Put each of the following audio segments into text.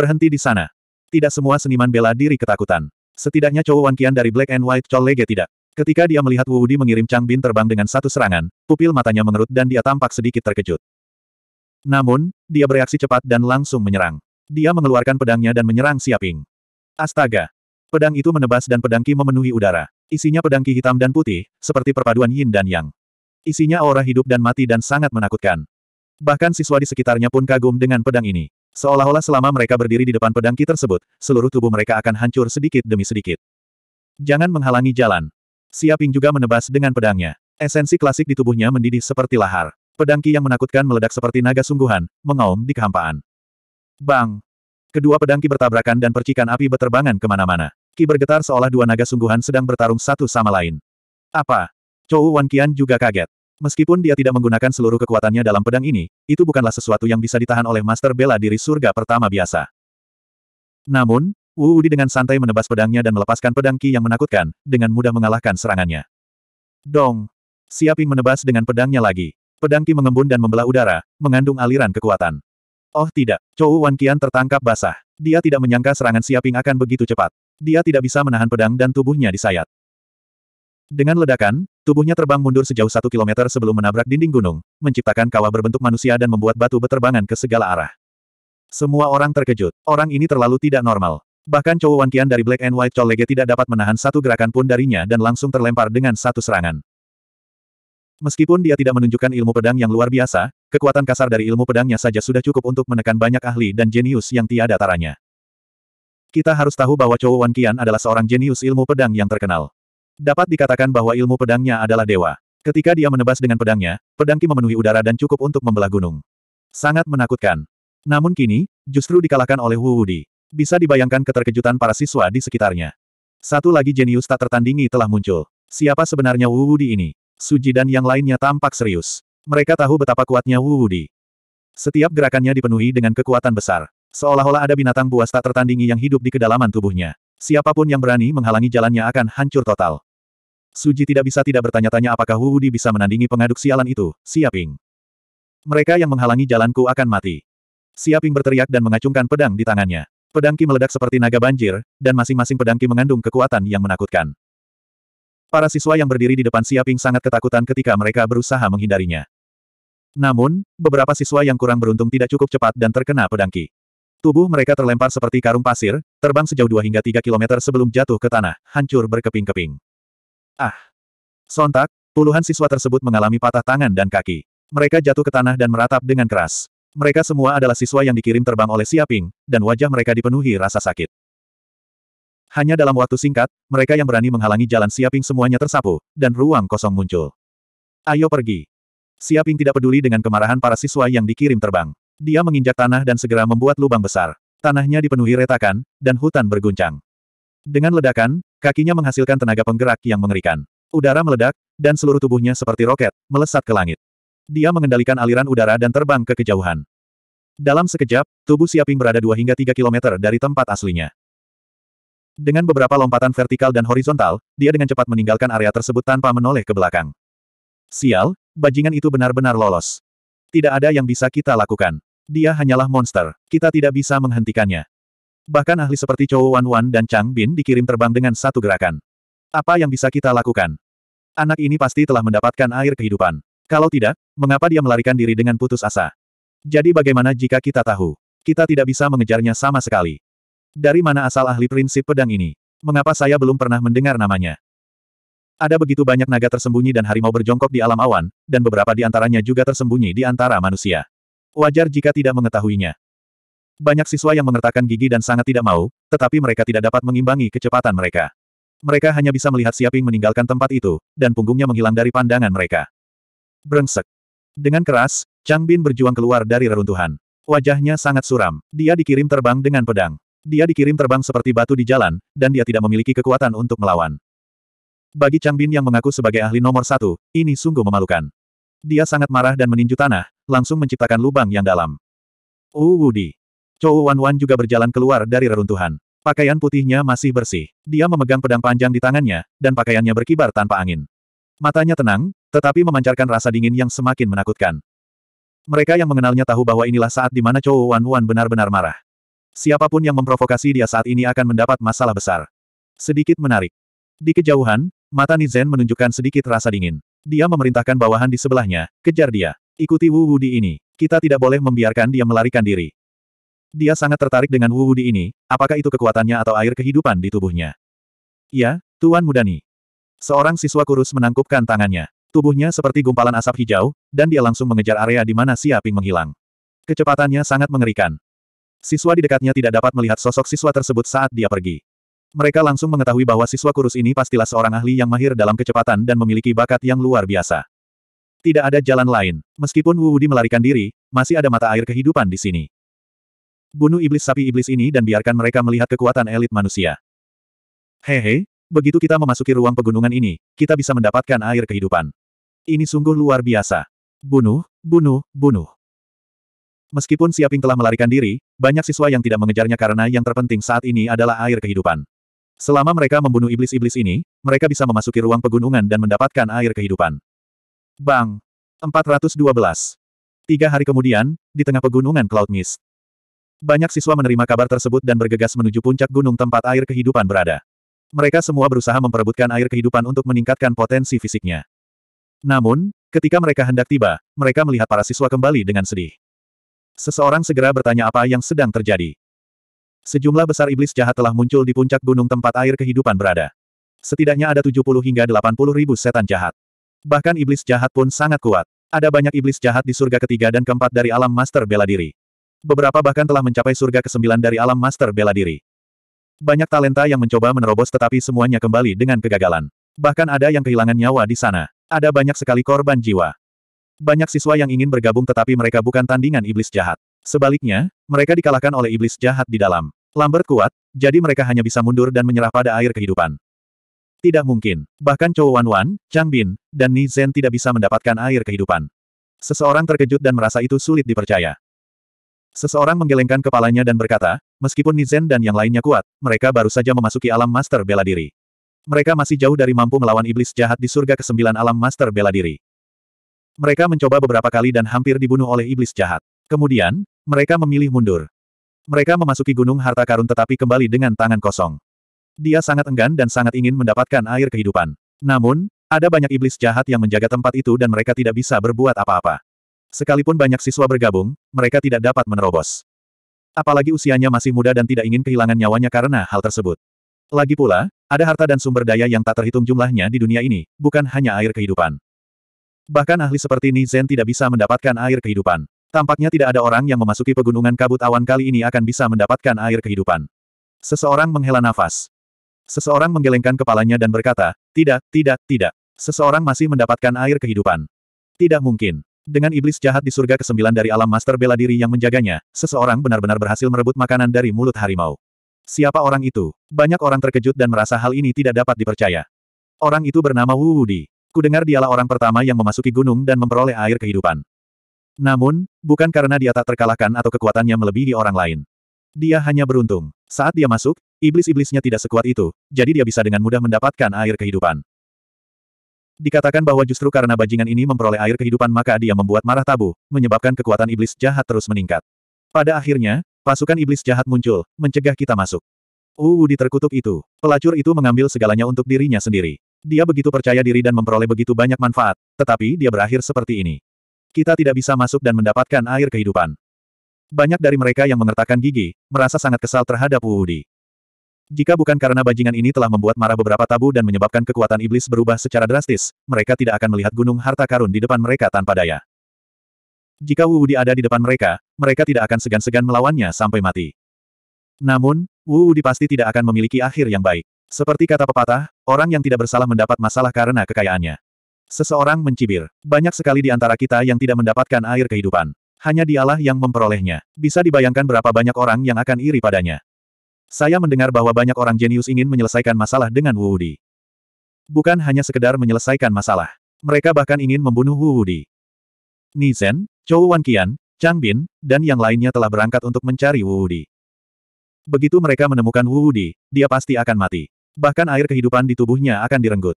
Berhenti di sana. Tidak semua seniman bela diri ketakutan. Setidaknya cowok Wan Qian dari Black and White Chol Lege tidak. Ketika dia melihat Wu Di mengirim Chang Bin terbang dengan satu serangan, pupil matanya mengerut dan dia tampak sedikit terkejut. Namun, dia bereaksi cepat dan langsung menyerang. Dia mengeluarkan pedangnya dan menyerang Siaping. Astaga! Pedang itu menebas dan pedang Qi memenuhi udara. Isinya pedang Qi hitam dan putih, seperti perpaduan yin dan yang. Isinya aura hidup dan mati dan sangat menakutkan. Bahkan siswa di sekitarnya pun kagum dengan pedang ini. Seolah-olah selama mereka berdiri di depan pedangki tersebut, seluruh tubuh mereka akan hancur sedikit demi sedikit. Jangan menghalangi jalan. Siaping juga menebas dengan pedangnya. Esensi klasik di tubuhnya mendidih seperti lahar. Pedangki yang menakutkan meledak seperti naga sungguhan, mengaum di kehampaan. Bang! Kedua pedangki bertabrakan dan percikan api berterbangan kemana-mana. Ki bergetar seolah dua naga sungguhan sedang bertarung satu sama lain. Apa? Chou Wankian juga kaget. Meskipun dia tidak menggunakan seluruh kekuatannya dalam pedang ini, itu bukanlah sesuatu yang bisa ditahan oleh Master Bela Diri Surga pertama biasa. Namun, Wu Udi dengan santai menebas pedangnya dan melepaskan pedang Ki yang menakutkan, dengan mudah mengalahkan serangannya. Dong! Siaping menebas dengan pedangnya lagi. Pedang Ki mengembun dan membelah udara, mengandung aliran kekuatan. Oh tidak, Chou Wan Qian tertangkap basah. Dia tidak menyangka serangan Siaping akan begitu cepat. Dia tidak bisa menahan pedang dan tubuhnya disayat. Dengan ledakan, Tubuhnya terbang mundur sejauh satu kilometer sebelum menabrak dinding gunung, menciptakan kawah berbentuk manusia dan membuat batu beterbangan ke segala arah. Semua orang terkejut. Orang ini terlalu tidak normal. Bahkan Wan Wankian dari Black and White Cholege tidak dapat menahan satu gerakan pun darinya dan langsung terlempar dengan satu serangan. Meskipun dia tidak menunjukkan ilmu pedang yang luar biasa, kekuatan kasar dari ilmu pedangnya saja sudah cukup untuk menekan banyak ahli dan jenius yang tiada taranya. Kita harus tahu bahwa cowok Wan Kian adalah seorang jenius ilmu pedang yang terkenal. Dapat dikatakan bahwa ilmu pedangnya adalah dewa. Ketika dia menebas dengan pedangnya, pedangki memenuhi udara dan cukup untuk membelah gunung. Sangat menakutkan. Namun kini, justru dikalahkan oleh Wu Wudi. Bisa dibayangkan keterkejutan para siswa di sekitarnya. Satu lagi jenius tak tertandingi telah muncul. Siapa sebenarnya Wu Wudi ini? Suji dan yang lainnya tampak serius. Mereka tahu betapa kuatnya Wu Wudi. Setiap gerakannya dipenuhi dengan kekuatan besar. Seolah-olah ada binatang buas tak tertandingi yang hidup di kedalaman tubuhnya. Siapapun yang berani menghalangi jalannya akan hancur total. Suji tidak bisa tidak bertanya-tanya apakah Wu Di bisa menandingi pengaduk sialan itu, Siaping. Mereka yang menghalangi jalanku akan mati. Siaping berteriak dan mengacungkan pedang di tangannya. Pedangki meledak seperti naga banjir, dan masing-masing pedangki mengandung kekuatan yang menakutkan. Para siswa yang berdiri di depan Siaping sangat ketakutan ketika mereka berusaha menghindarinya. Namun, beberapa siswa yang kurang beruntung tidak cukup cepat dan terkena pedangki. Tubuh mereka terlempar seperti karung pasir, terbang sejauh 2 hingga 3 kilometer sebelum jatuh ke tanah, hancur berkeping-keping. Ah! Sontak, puluhan siswa tersebut mengalami patah tangan dan kaki. Mereka jatuh ke tanah dan meratap dengan keras. Mereka semua adalah siswa yang dikirim terbang oleh Siaping, dan wajah mereka dipenuhi rasa sakit. Hanya dalam waktu singkat, mereka yang berani menghalangi jalan Siaping semuanya tersapu, dan ruang kosong muncul. Ayo pergi. Siaping tidak peduli dengan kemarahan para siswa yang dikirim terbang. Dia menginjak tanah dan segera membuat lubang besar. Tanahnya dipenuhi retakan, dan hutan berguncang. Dengan ledakan, Kakinya menghasilkan tenaga penggerak yang mengerikan. Udara meledak, dan seluruh tubuhnya seperti roket, melesat ke langit. Dia mengendalikan aliran udara dan terbang ke kejauhan. Dalam sekejap, tubuh Siaping berada 2 hingga 3 kilometer dari tempat aslinya. Dengan beberapa lompatan vertikal dan horizontal, dia dengan cepat meninggalkan area tersebut tanpa menoleh ke belakang. Sial, bajingan itu benar-benar lolos. Tidak ada yang bisa kita lakukan. Dia hanyalah monster. Kita tidak bisa menghentikannya. Bahkan ahli seperti Chou Wan Wan dan Chang Bin dikirim terbang dengan satu gerakan. Apa yang bisa kita lakukan? Anak ini pasti telah mendapatkan air kehidupan. Kalau tidak, mengapa dia melarikan diri dengan putus asa? Jadi bagaimana jika kita tahu? Kita tidak bisa mengejarnya sama sekali. Dari mana asal ahli prinsip pedang ini? Mengapa saya belum pernah mendengar namanya? Ada begitu banyak naga tersembunyi dan harimau berjongkok di alam awan, dan beberapa di antaranya juga tersembunyi di antara manusia. Wajar jika tidak mengetahuinya. Banyak siswa yang mengertakkan gigi dan sangat tidak mau, tetapi mereka tidak dapat mengimbangi kecepatan mereka. Mereka hanya bisa melihat Siaping meninggalkan tempat itu, dan punggungnya menghilang dari pandangan mereka. Brengsek. Dengan keras, Chang Bin berjuang keluar dari reruntuhan. Wajahnya sangat suram. Dia dikirim terbang dengan pedang. Dia dikirim terbang seperti batu di jalan, dan dia tidak memiliki kekuatan untuk melawan. Bagi Chang Bin yang mengaku sebagai ahli nomor satu, ini sungguh memalukan. Dia sangat marah dan meninju tanah, langsung menciptakan lubang yang dalam. Uwudi. Chou Wan Wan juga berjalan keluar dari reruntuhan. Pakaian putihnya masih bersih. Dia memegang pedang panjang di tangannya, dan pakaiannya berkibar tanpa angin. Matanya tenang, tetapi memancarkan rasa dingin yang semakin menakutkan. Mereka yang mengenalnya tahu bahwa inilah saat di mana Chou Wan Wan benar-benar marah. Siapapun yang memprovokasi dia saat ini akan mendapat masalah besar. Sedikit menarik. Di kejauhan, mata Nizen menunjukkan sedikit rasa dingin. Dia memerintahkan bawahan di sebelahnya, kejar dia. Ikuti Wu Wudi ini. Kita tidak boleh membiarkan dia melarikan diri. Dia sangat tertarik dengan Wu Wudi ini, apakah itu kekuatannya atau air kehidupan di tubuhnya? Ya, Tuan Mudani. Seorang siswa kurus menangkupkan tangannya. Tubuhnya seperti gumpalan asap hijau, dan dia langsung mengejar area di mana Siaping menghilang. Kecepatannya sangat mengerikan. Siswa di dekatnya tidak dapat melihat sosok siswa tersebut saat dia pergi. Mereka langsung mengetahui bahwa siswa kurus ini pastilah seorang ahli yang mahir dalam kecepatan dan memiliki bakat yang luar biasa. Tidak ada jalan lain. Meskipun Wu Wudi melarikan diri, masih ada mata air kehidupan di sini. Bunuh iblis sapi iblis ini dan biarkan mereka melihat kekuatan elit manusia. Hehe, begitu kita memasuki ruang pegunungan ini, kita bisa mendapatkan air kehidupan. Ini sungguh luar biasa. Bunuh, bunuh, bunuh. Meskipun Siaping telah melarikan diri, banyak siswa yang tidak mengejarnya karena yang terpenting saat ini adalah air kehidupan. Selama mereka membunuh iblis-iblis ini, mereka bisa memasuki ruang pegunungan dan mendapatkan air kehidupan. Bang! 412. Tiga hari kemudian, di tengah pegunungan Cloud Mist. Banyak siswa menerima kabar tersebut dan bergegas menuju puncak gunung tempat air kehidupan berada. Mereka semua berusaha memperebutkan air kehidupan untuk meningkatkan potensi fisiknya. Namun, ketika mereka hendak tiba, mereka melihat para siswa kembali dengan sedih. Seseorang segera bertanya apa yang sedang terjadi. Sejumlah besar iblis jahat telah muncul di puncak gunung tempat air kehidupan berada. Setidaknya ada 70 hingga 80 ribu setan jahat. Bahkan iblis jahat pun sangat kuat. Ada banyak iblis jahat di surga ketiga dan keempat dari alam master bela diri. Beberapa bahkan telah mencapai surga ke-9 dari alam master bela diri. Banyak talenta yang mencoba menerobos tetapi semuanya kembali dengan kegagalan. Bahkan ada yang kehilangan nyawa di sana. Ada banyak sekali korban jiwa. Banyak siswa yang ingin bergabung tetapi mereka bukan tandingan iblis jahat. Sebaliknya, mereka dikalahkan oleh iblis jahat di dalam. Lambert kuat, jadi mereka hanya bisa mundur dan menyerah pada air kehidupan. Tidak mungkin. Bahkan Chou Wan Wan, Chang Bin, dan Ni Zhen tidak bisa mendapatkan air kehidupan. Seseorang terkejut dan merasa itu sulit dipercaya. Seseorang menggelengkan kepalanya dan berkata, meskipun Nizen dan yang lainnya kuat, mereka baru saja memasuki alam master bela diri. Mereka masih jauh dari mampu melawan iblis jahat di surga ke kesembilan alam master bela diri. Mereka mencoba beberapa kali dan hampir dibunuh oleh iblis jahat. Kemudian, mereka memilih mundur. Mereka memasuki gunung harta karun tetapi kembali dengan tangan kosong. Dia sangat enggan dan sangat ingin mendapatkan air kehidupan. Namun, ada banyak iblis jahat yang menjaga tempat itu dan mereka tidak bisa berbuat apa-apa. Sekalipun banyak siswa bergabung, mereka tidak dapat menerobos. Apalagi usianya masih muda dan tidak ingin kehilangan nyawanya karena hal tersebut. Lagi pula, ada harta dan sumber daya yang tak terhitung jumlahnya di dunia ini, bukan hanya air kehidupan. Bahkan ahli seperti Nizen tidak bisa mendapatkan air kehidupan. Tampaknya tidak ada orang yang memasuki pegunungan kabut awan kali ini akan bisa mendapatkan air kehidupan. Seseorang menghela nafas. Seseorang menggelengkan kepalanya dan berkata, tidak, tidak, tidak. Seseorang masih mendapatkan air kehidupan. Tidak mungkin. Dengan iblis jahat di surga kesembilan dari alam master bela diri yang menjaganya, seseorang benar-benar berhasil merebut makanan dari mulut harimau. Siapa orang itu? Banyak orang terkejut dan merasa hal ini tidak dapat dipercaya. Orang itu bernama Wu Wudi. Kudengar dialah orang pertama yang memasuki gunung dan memperoleh air kehidupan. Namun, bukan karena dia tak terkalahkan atau kekuatannya melebihi orang lain. Dia hanya beruntung. Saat dia masuk, iblis-iblisnya tidak sekuat itu, jadi dia bisa dengan mudah mendapatkan air kehidupan. Dikatakan bahwa justru karena bajingan ini memperoleh air kehidupan maka dia membuat marah tabu, menyebabkan kekuatan iblis jahat terus meningkat. Pada akhirnya, pasukan iblis jahat muncul, mencegah kita masuk. Uu di terkutuk itu, pelacur itu mengambil segalanya untuk dirinya sendiri. Dia begitu percaya diri dan memperoleh begitu banyak manfaat, tetapi dia berakhir seperti ini. Kita tidak bisa masuk dan mendapatkan air kehidupan. Banyak dari mereka yang mengertakkan gigi, merasa sangat kesal terhadap Uudi. Jika bukan karena bajingan ini telah membuat marah beberapa tabu dan menyebabkan kekuatan iblis berubah secara drastis, mereka tidak akan melihat gunung harta karun di depan mereka tanpa daya. Jika Wu Wudi ada di depan mereka, mereka tidak akan segan-segan melawannya sampai mati. Namun, Wu Di pasti tidak akan memiliki akhir yang baik. Seperti kata pepatah, orang yang tidak bersalah mendapat masalah karena kekayaannya. Seseorang mencibir. Banyak sekali di antara kita yang tidak mendapatkan air kehidupan. Hanya dialah yang memperolehnya. Bisa dibayangkan berapa banyak orang yang akan iri padanya. Saya mendengar bahwa banyak orang jenius ingin menyelesaikan masalah dengan Wu Wudi. Bukan hanya sekedar menyelesaikan masalah. Mereka bahkan ingin membunuh Wu Wudi. Zhen, Chou Wanqian, Chang Bin, dan yang lainnya telah berangkat untuk mencari Wu Wudi. Begitu mereka menemukan Wu Wudi, dia pasti akan mati. Bahkan air kehidupan di tubuhnya akan direnggut.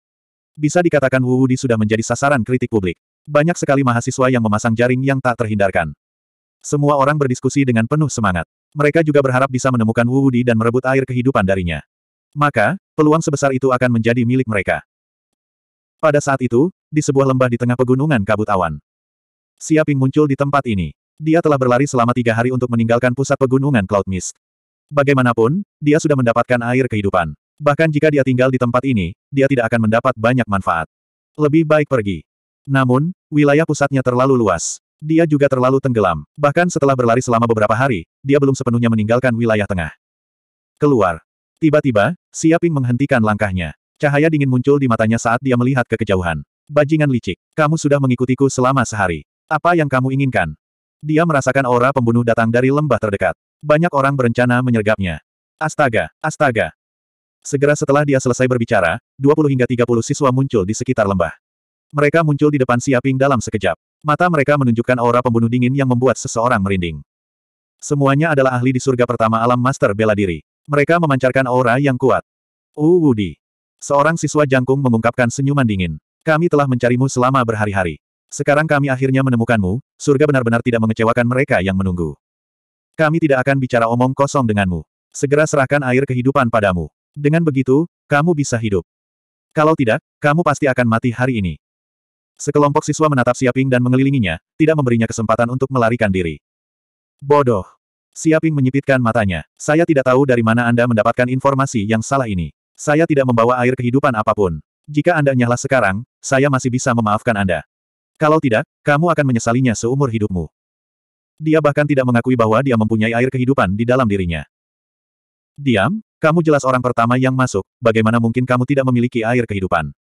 Bisa dikatakan Wu Wudi sudah menjadi sasaran kritik publik. Banyak sekali mahasiswa yang memasang jaring yang tak terhindarkan. Semua orang berdiskusi dengan penuh semangat. Mereka juga berharap bisa menemukan Wu Wudi dan merebut air kehidupan darinya. Maka, peluang sebesar itu akan menjadi milik mereka. Pada saat itu, di sebuah lembah di tengah pegunungan kabut awan. Siaping muncul di tempat ini. Dia telah berlari selama tiga hari untuk meninggalkan pusat pegunungan Cloud Mist. Bagaimanapun, dia sudah mendapatkan air kehidupan. Bahkan jika dia tinggal di tempat ini, dia tidak akan mendapat banyak manfaat. Lebih baik pergi. Namun, wilayah pusatnya terlalu luas. Dia juga terlalu tenggelam. Bahkan setelah berlari selama beberapa hari, dia belum sepenuhnya meninggalkan wilayah tengah. Keluar. Tiba-tiba, Siaping menghentikan langkahnya. Cahaya dingin muncul di matanya saat dia melihat ke kejauhan. Bajingan licik, kamu sudah mengikutiku selama sehari. Apa yang kamu inginkan? Dia merasakan aura pembunuh datang dari lembah terdekat. Banyak orang berencana menyergapnya. Astaga, astaga. Segera setelah dia selesai berbicara, 20 hingga 30 siswa muncul di sekitar lembah. Mereka muncul di depan Siaping dalam sekejap. Mata mereka menunjukkan aura pembunuh dingin yang membuat seseorang merinding. Semuanya adalah ahli di surga pertama alam master bela diri. Mereka memancarkan aura yang kuat. Uh Wudi. Seorang siswa jangkung mengungkapkan senyuman dingin. Kami telah mencarimu selama berhari-hari. Sekarang kami akhirnya menemukanmu, surga benar-benar tidak mengecewakan mereka yang menunggu. Kami tidak akan bicara omong kosong denganmu. Segera serahkan air kehidupan padamu. Dengan begitu, kamu bisa hidup. Kalau tidak, kamu pasti akan mati hari ini. Sekelompok siswa menatap Siaping dan mengelilinginya, tidak memberinya kesempatan untuk melarikan diri. Bodoh. Siaping menyipitkan matanya. Saya tidak tahu dari mana Anda mendapatkan informasi yang salah ini. Saya tidak membawa air kehidupan apapun. Jika Anda nyala sekarang, saya masih bisa memaafkan Anda. Kalau tidak, kamu akan menyesalinya seumur hidupmu. Dia bahkan tidak mengakui bahwa dia mempunyai air kehidupan di dalam dirinya. Diam, kamu jelas orang pertama yang masuk, bagaimana mungkin kamu tidak memiliki air kehidupan?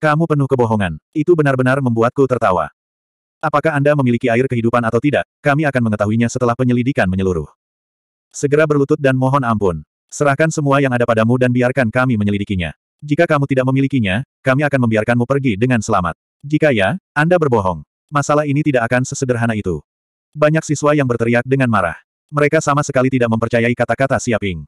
Kamu penuh kebohongan. Itu benar-benar membuatku tertawa. Apakah Anda memiliki air kehidupan atau tidak, kami akan mengetahuinya setelah penyelidikan menyeluruh. Segera berlutut dan mohon ampun. Serahkan semua yang ada padamu dan biarkan kami menyelidikinya. Jika kamu tidak memilikinya, kami akan membiarkanmu pergi dengan selamat. Jika ya, Anda berbohong. Masalah ini tidak akan sesederhana itu. Banyak siswa yang berteriak dengan marah. Mereka sama sekali tidak mempercayai kata-kata Siaping.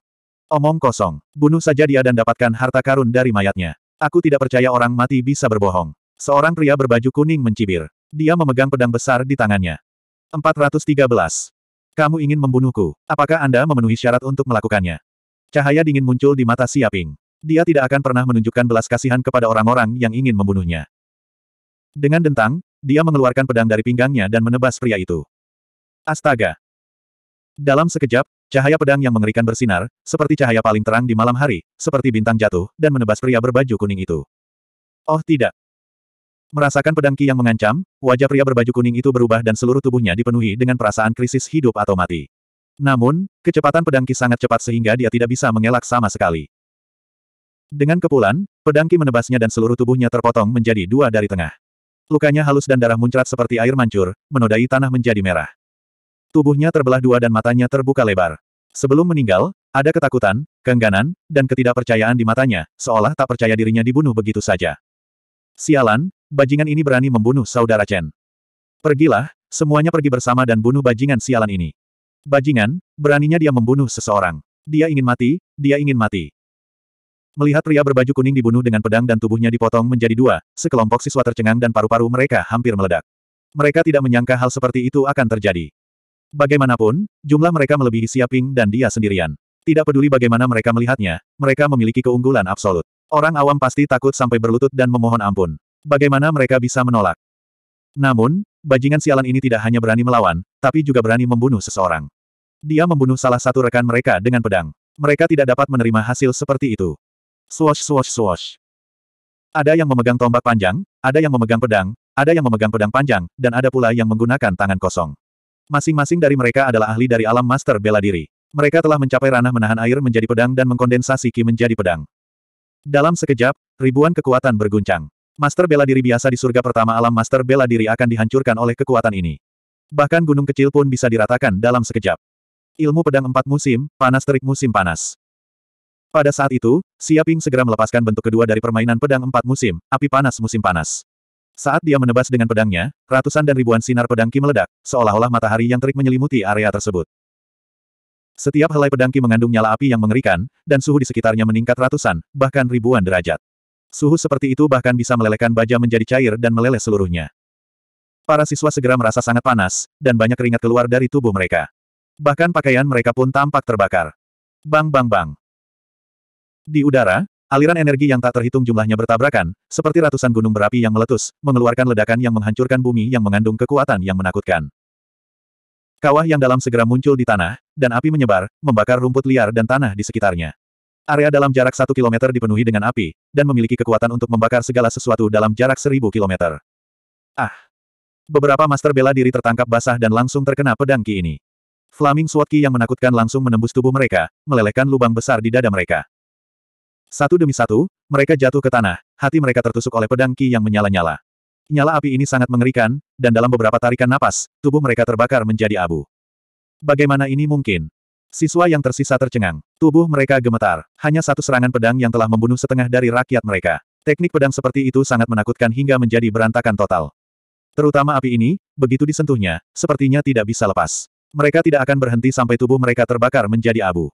Omong kosong. Bunuh saja dia dan dapatkan harta karun dari mayatnya. Aku tidak percaya orang mati bisa berbohong. Seorang pria berbaju kuning mencibir. Dia memegang pedang besar di tangannya. 413. Kamu ingin membunuhku. Apakah Anda memenuhi syarat untuk melakukannya? Cahaya dingin muncul di mata Siaping. Dia tidak akan pernah menunjukkan belas kasihan kepada orang-orang yang ingin membunuhnya. Dengan dentang, dia mengeluarkan pedang dari pinggangnya dan menebas pria itu. Astaga! Dalam sekejap, Cahaya pedang yang mengerikan bersinar, seperti cahaya paling terang di malam hari, seperti bintang jatuh, dan menebas pria berbaju kuning itu. Oh tidak. Merasakan pedang Ki yang mengancam, wajah pria berbaju kuning itu berubah dan seluruh tubuhnya dipenuhi dengan perasaan krisis hidup atau mati. Namun, kecepatan pedang Ki sangat cepat sehingga dia tidak bisa mengelak sama sekali. Dengan kepulan, pedang Ki menebasnya dan seluruh tubuhnya terpotong menjadi dua dari tengah. Lukanya halus dan darah muncrat seperti air mancur, menodai tanah menjadi merah. Tubuhnya terbelah dua dan matanya terbuka lebar. Sebelum meninggal, ada ketakutan, kengganan, dan ketidakpercayaan di matanya, seolah tak percaya dirinya dibunuh begitu saja. Sialan, bajingan ini berani membunuh saudara Chen. Pergilah, semuanya pergi bersama dan bunuh bajingan sialan ini. Bajingan, beraninya dia membunuh seseorang. Dia ingin mati, dia ingin mati. Melihat pria berbaju kuning dibunuh dengan pedang dan tubuhnya dipotong menjadi dua, sekelompok siswa tercengang dan paru-paru mereka hampir meledak. Mereka tidak menyangka hal seperti itu akan terjadi. Bagaimanapun, jumlah mereka melebihi Siaping dan dia sendirian. Tidak peduli bagaimana mereka melihatnya, mereka memiliki keunggulan absolut. Orang awam pasti takut sampai berlutut dan memohon ampun. Bagaimana mereka bisa menolak? Namun, bajingan sialan ini tidak hanya berani melawan, tapi juga berani membunuh seseorang. Dia membunuh salah satu rekan mereka dengan pedang. Mereka tidak dapat menerima hasil seperti itu. Swash swash swash. Ada yang memegang tombak panjang, ada yang memegang pedang, ada yang memegang pedang panjang, dan ada pula yang menggunakan tangan kosong. Masing-masing dari mereka adalah ahli dari alam master bela diri. Mereka telah mencapai ranah menahan air menjadi pedang dan mengkondensasi ki menjadi pedang. Dalam sekejap, ribuan kekuatan berguncang. Master bela diri biasa di surga pertama alam master bela diri akan dihancurkan oleh kekuatan ini. Bahkan gunung kecil pun bisa diratakan dalam sekejap. Ilmu pedang empat musim, panas terik musim panas. Pada saat itu, Xiaping segera melepaskan bentuk kedua dari permainan pedang empat musim, api panas musim panas. Saat dia menebas dengan pedangnya, ratusan dan ribuan sinar pedang Ki meledak, seolah-olah matahari yang terik menyelimuti area tersebut. Setiap helai pedang Ki mengandung nyala api yang mengerikan, dan suhu di sekitarnya meningkat ratusan, bahkan ribuan derajat. Suhu seperti itu bahkan bisa melelehkan baja menjadi cair dan meleleh seluruhnya. Para siswa segera merasa sangat panas, dan banyak keringat keluar dari tubuh mereka. Bahkan pakaian mereka pun tampak terbakar. Bang bang bang. Di udara, Aliran energi yang tak terhitung jumlahnya bertabrakan, seperti ratusan gunung berapi yang meletus, mengeluarkan ledakan yang menghancurkan bumi yang mengandung kekuatan yang menakutkan. Kawah yang dalam segera muncul di tanah, dan api menyebar, membakar rumput liar dan tanah di sekitarnya. Area dalam jarak satu kilometer dipenuhi dengan api, dan memiliki kekuatan untuk membakar segala sesuatu dalam jarak seribu kilometer. Ah! Beberapa master bela diri tertangkap basah dan langsung terkena pedang Ki ini. Flaming Swat Ki yang menakutkan langsung menembus tubuh mereka, melelehkan lubang besar di dada mereka. Satu demi satu, mereka jatuh ke tanah, hati mereka tertusuk oleh pedang Ki yang menyala-nyala. Nyala api ini sangat mengerikan, dan dalam beberapa tarikan napas, tubuh mereka terbakar menjadi abu. Bagaimana ini mungkin? Siswa yang tersisa tercengang. Tubuh mereka gemetar. Hanya satu serangan pedang yang telah membunuh setengah dari rakyat mereka. Teknik pedang seperti itu sangat menakutkan hingga menjadi berantakan total. Terutama api ini, begitu disentuhnya, sepertinya tidak bisa lepas. Mereka tidak akan berhenti sampai tubuh mereka terbakar menjadi abu.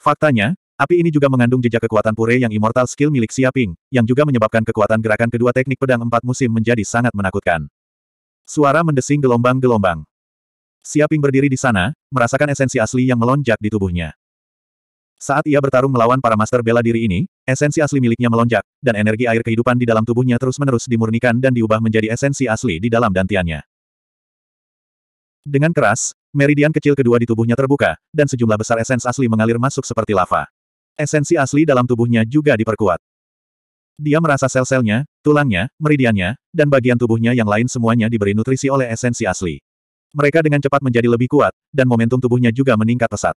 Faktanya, Api ini juga mengandung jejak kekuatan pure yang immortal skill milik Siaping, yang juga menyebabkan kekuatan gerakan kedua teknik pedang empat musim menjadi sangat menakutkan. Suara mendesing gelombang-gelombang. Siaping berdiri di sana, merasakan esensi asli yang melonjak di tubuhnya. Saat ia bertarung melawan para master bela diri ini, esensi asli miliknya melonjak, dan energi air kehidupan di dalam tubuhnya terus-menerus dimurnikan dan diubah menjadi esensi asli di dalam dantiannya. Dengan keras, meridian kecil kedua di tubuhnya terbuka, dan sejumlah besar esens asli mengalir masuk seperti lava. Esensi asli dalam tubuhnya juga diperkuat. Dia merasa sel-selnya, tulangnya, meridiannya, dan bagian tubuhnya yang lain semuanya diberi nutrisi oleh esensi asli. Mereka dengan cepat menjadi lebih kuat, dan momentum tubuhnya juga meningkat pesat.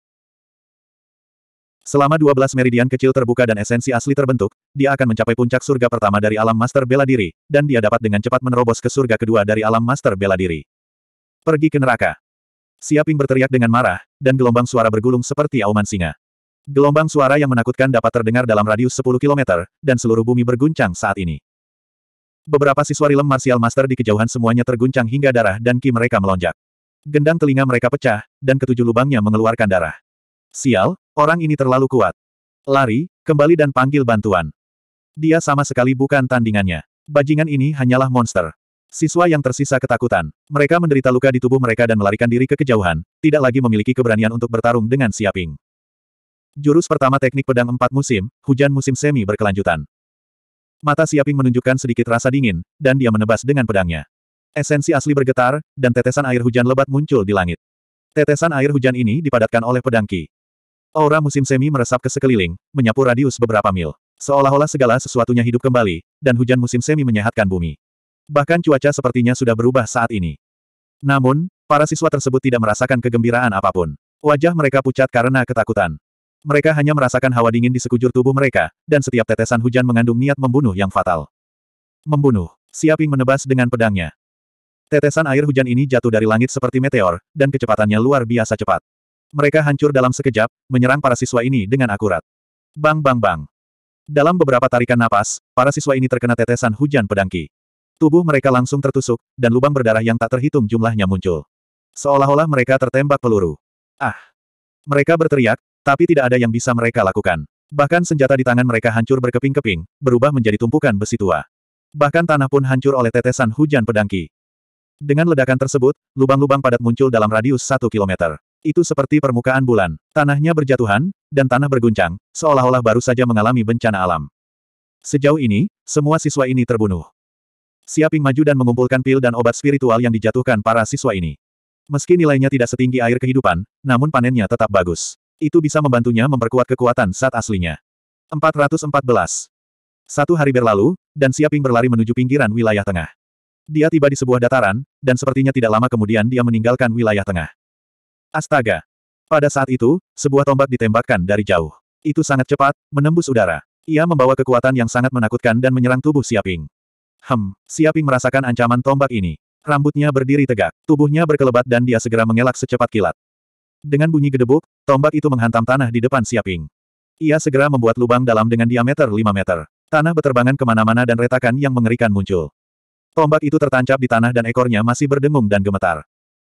Selama 12 meridian kecil terbuka dan esensi asli terbentuk, dia akan mencapai puncak surga pertama dari alam master bela diri, dan dia dapat dengan cepat menerobos ke surga kedua dari alam master bela diri. Pergi ke neraka. Siaping berteriak dengan marah, dan gelombang suara bergulung seperti auman singa. Gelombang suara yang menakutkan dapat terdengar dalam radius 10 km, dan seluruh bumi berguncang saat ini. Beberapa siswa rilem martial master di kejauhan semuanya terguncang hingga darah dan ki mereka melonjak. Gendang telinga mereka pecah, dan ketujuh lubangnya mengeluarkan darah. Sial, orang ini terlalu kuat. Lari, kembali dan panggil bantuan. Dia sama sekali bukan tandingannya. Bajingan ini hanyalah monster. Siswa yang tersisa ketakutan. Mereka menderita luka di tubuh mereka dan melarikan diri ke kejauhan, tidak lagi memiliki keberanian untuk bertarung dengan Siaping. Jurus pertama teknik pedang empat musim, hujan musim semi berkelanjutan. Mata Siaping menunjukkan sedikit rasa dingin, dan dia menebas dengan pedangnya. Esensi asli bergetar, dan tetesan air hujan lebat muncul di langit. Tetesan air hujan ini dipadatkan oleh pedang Ki. Aura musim semi meresap ke sekeliling, menyapu radius beberapa mil. Seolah-olah segala sesuatunya hidup kembali, dan hujan musim semi menyehatkan bumi. Bahkan cuaca sepertinya sudah berubah saat ini. Namun, para siswa tersebut tidak merasakan kegembiraan apapun. Wajah mereka pucat karena ketakutan. Mereka hanya merasakan hawa dingin di sekujur tubuh mereka, dan setiap tetesan hujan mengandung niat membunuh yang fatal. Membunuh. Siaping menebas dengan pedangnya. Tetesan air hujan ini jatuh dari langit seperti meteor, dan kecepatannya luar biasa cepat. Mereka hancur dalam sekejap, menyerang para siswa ini dengan akurat. Bang bang bang. Dalam beberapa tarikan napas, para siswa ini terkena tetesan hujan pedangki. Tubuh mereka langsung tertusuk, dan lubang berdarah yang tak terhitung jumlahnya muncul. Seolah-olah mereka tertembak peluru. Ah! Mereka berteriak, tapi tidak ada yang bisa mereka lakukan. Bahkan senjata di tangan mereka hancur berkeping-keping, berubah menjadi tumpukan besi tua. Bahkan tanah pun hancur oleh tetesan hujan pedangki. Dengan ledakan tersebut, lubang-lubang padat muncul dalam radius satu kilometer. Itu seperti permukaan bulan. Tanahnya berjatuhan, dan tanah berguncang, seolah-olah baru saja mengalami bencana alam. Sejauh ini, semua siswa ini terbunuh. Siaping maju dan mengumpulkan pil dan obat spiritual yang dijatuhkan para siswa ini. Meski nilainya tidak setinggi air kehidupan, namun panennya tetap bagus. Itu bisa membantunya memperkuat kekuatan saat aslinya. 414. Satu hari berlalu, dan Siaping berlari menuju pinggiran wilayah tengah. Dia tiba di sebuah dataran, dan sepertinya tidak lama kemudian dia meninggalkan wilayah tengah. Astaga! Pada saat itu, sebuah tombak ditembakkan dari jauh. Itu sangat cepat, menembus udara. Ia membawa kekuatan yang sangat menakutkan dan menyerang tubuh Siaping. Hem, Siaping merasakan ancaman tombak ini. Rambutnya berdiri tegak, tubuhnya berkelebat dan dia segera mengelak secepat kilat. Dengan bunyi gedebuk, tombak itu menghantam tanah di depan Siaping. Ia segera membuat lubang dalam dengan diameter 5 meter. Tanah beterbangan kemana-mana dan retakan yang mengerikan muncul. Tombak itu tertancap di tanah dan ekornya masih berdengung dan gemetar.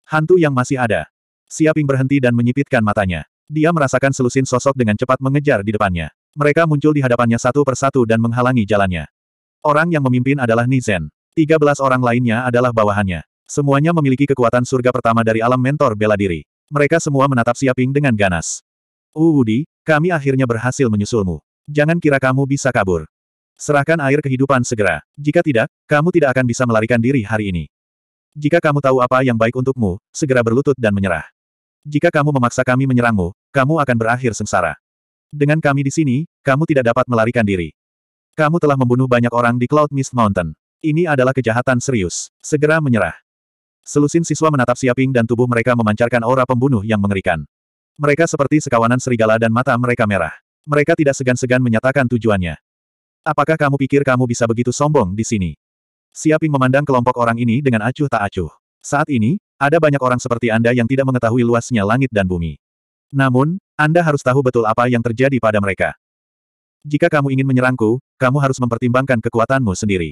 Hantu yang masih ada. Siaping berhenti dan menyipitkan matanya. Dia merasakan selusin sosok dengan cepat mengejar di depannya. Mereka muncul di hadapannya satu persatu dan menghalangi jalannya. Orang yang memimpin adalah Nizen. 13 orang lainnya adalah bawahannya. Semuanya memiliki kekuatan surga pertama dari alam mentor bela diri. Mereka semua menatap Siaping dengan ganas. Uudi, uh, kami akhirnya berhasil menyusulmu. Jangan kira kamu bisa kabur. Serahkan air kehidupan segera. Jika tidak, kamu tidak akan bisa melarikan diri hari ini. Jika kamu tahu apa yang baik untukmu, segera berlutut dan menyerah. Jika kamu memaksa kami menyerangmu, kamu akan berakhir sengsara. Dengan kami di sini, kamu tidak dapat melarikan diri. Kamu telah membunuh banyak orang di Cloud Mist Mountain. Ini adalah kejahatan serius. Segera menyerah. Selusin siswa menatap Siaping dan tubuh mereka memancarkan aura pembunuh yang mengerikan. Mereka seperti sekawanan serigala dan mata mereka merah. Mereka tidak segan-segan menyatakan tujuannya. Apakah kamu pikir kamu bisa begitu sombong di sini? Siaping memandang kelompok orang ini dengan acuh tak acuh. Saat ini, ada banyak orang seperti Anda yang tidak mengetahui luasnya langit dan bumi. Namun, Anda harus tahu betul apa yang terjadi pada mereka. Jika kamu ingin menyerangku, kamu harus mempertimbangkan kekuatanmu sendiri.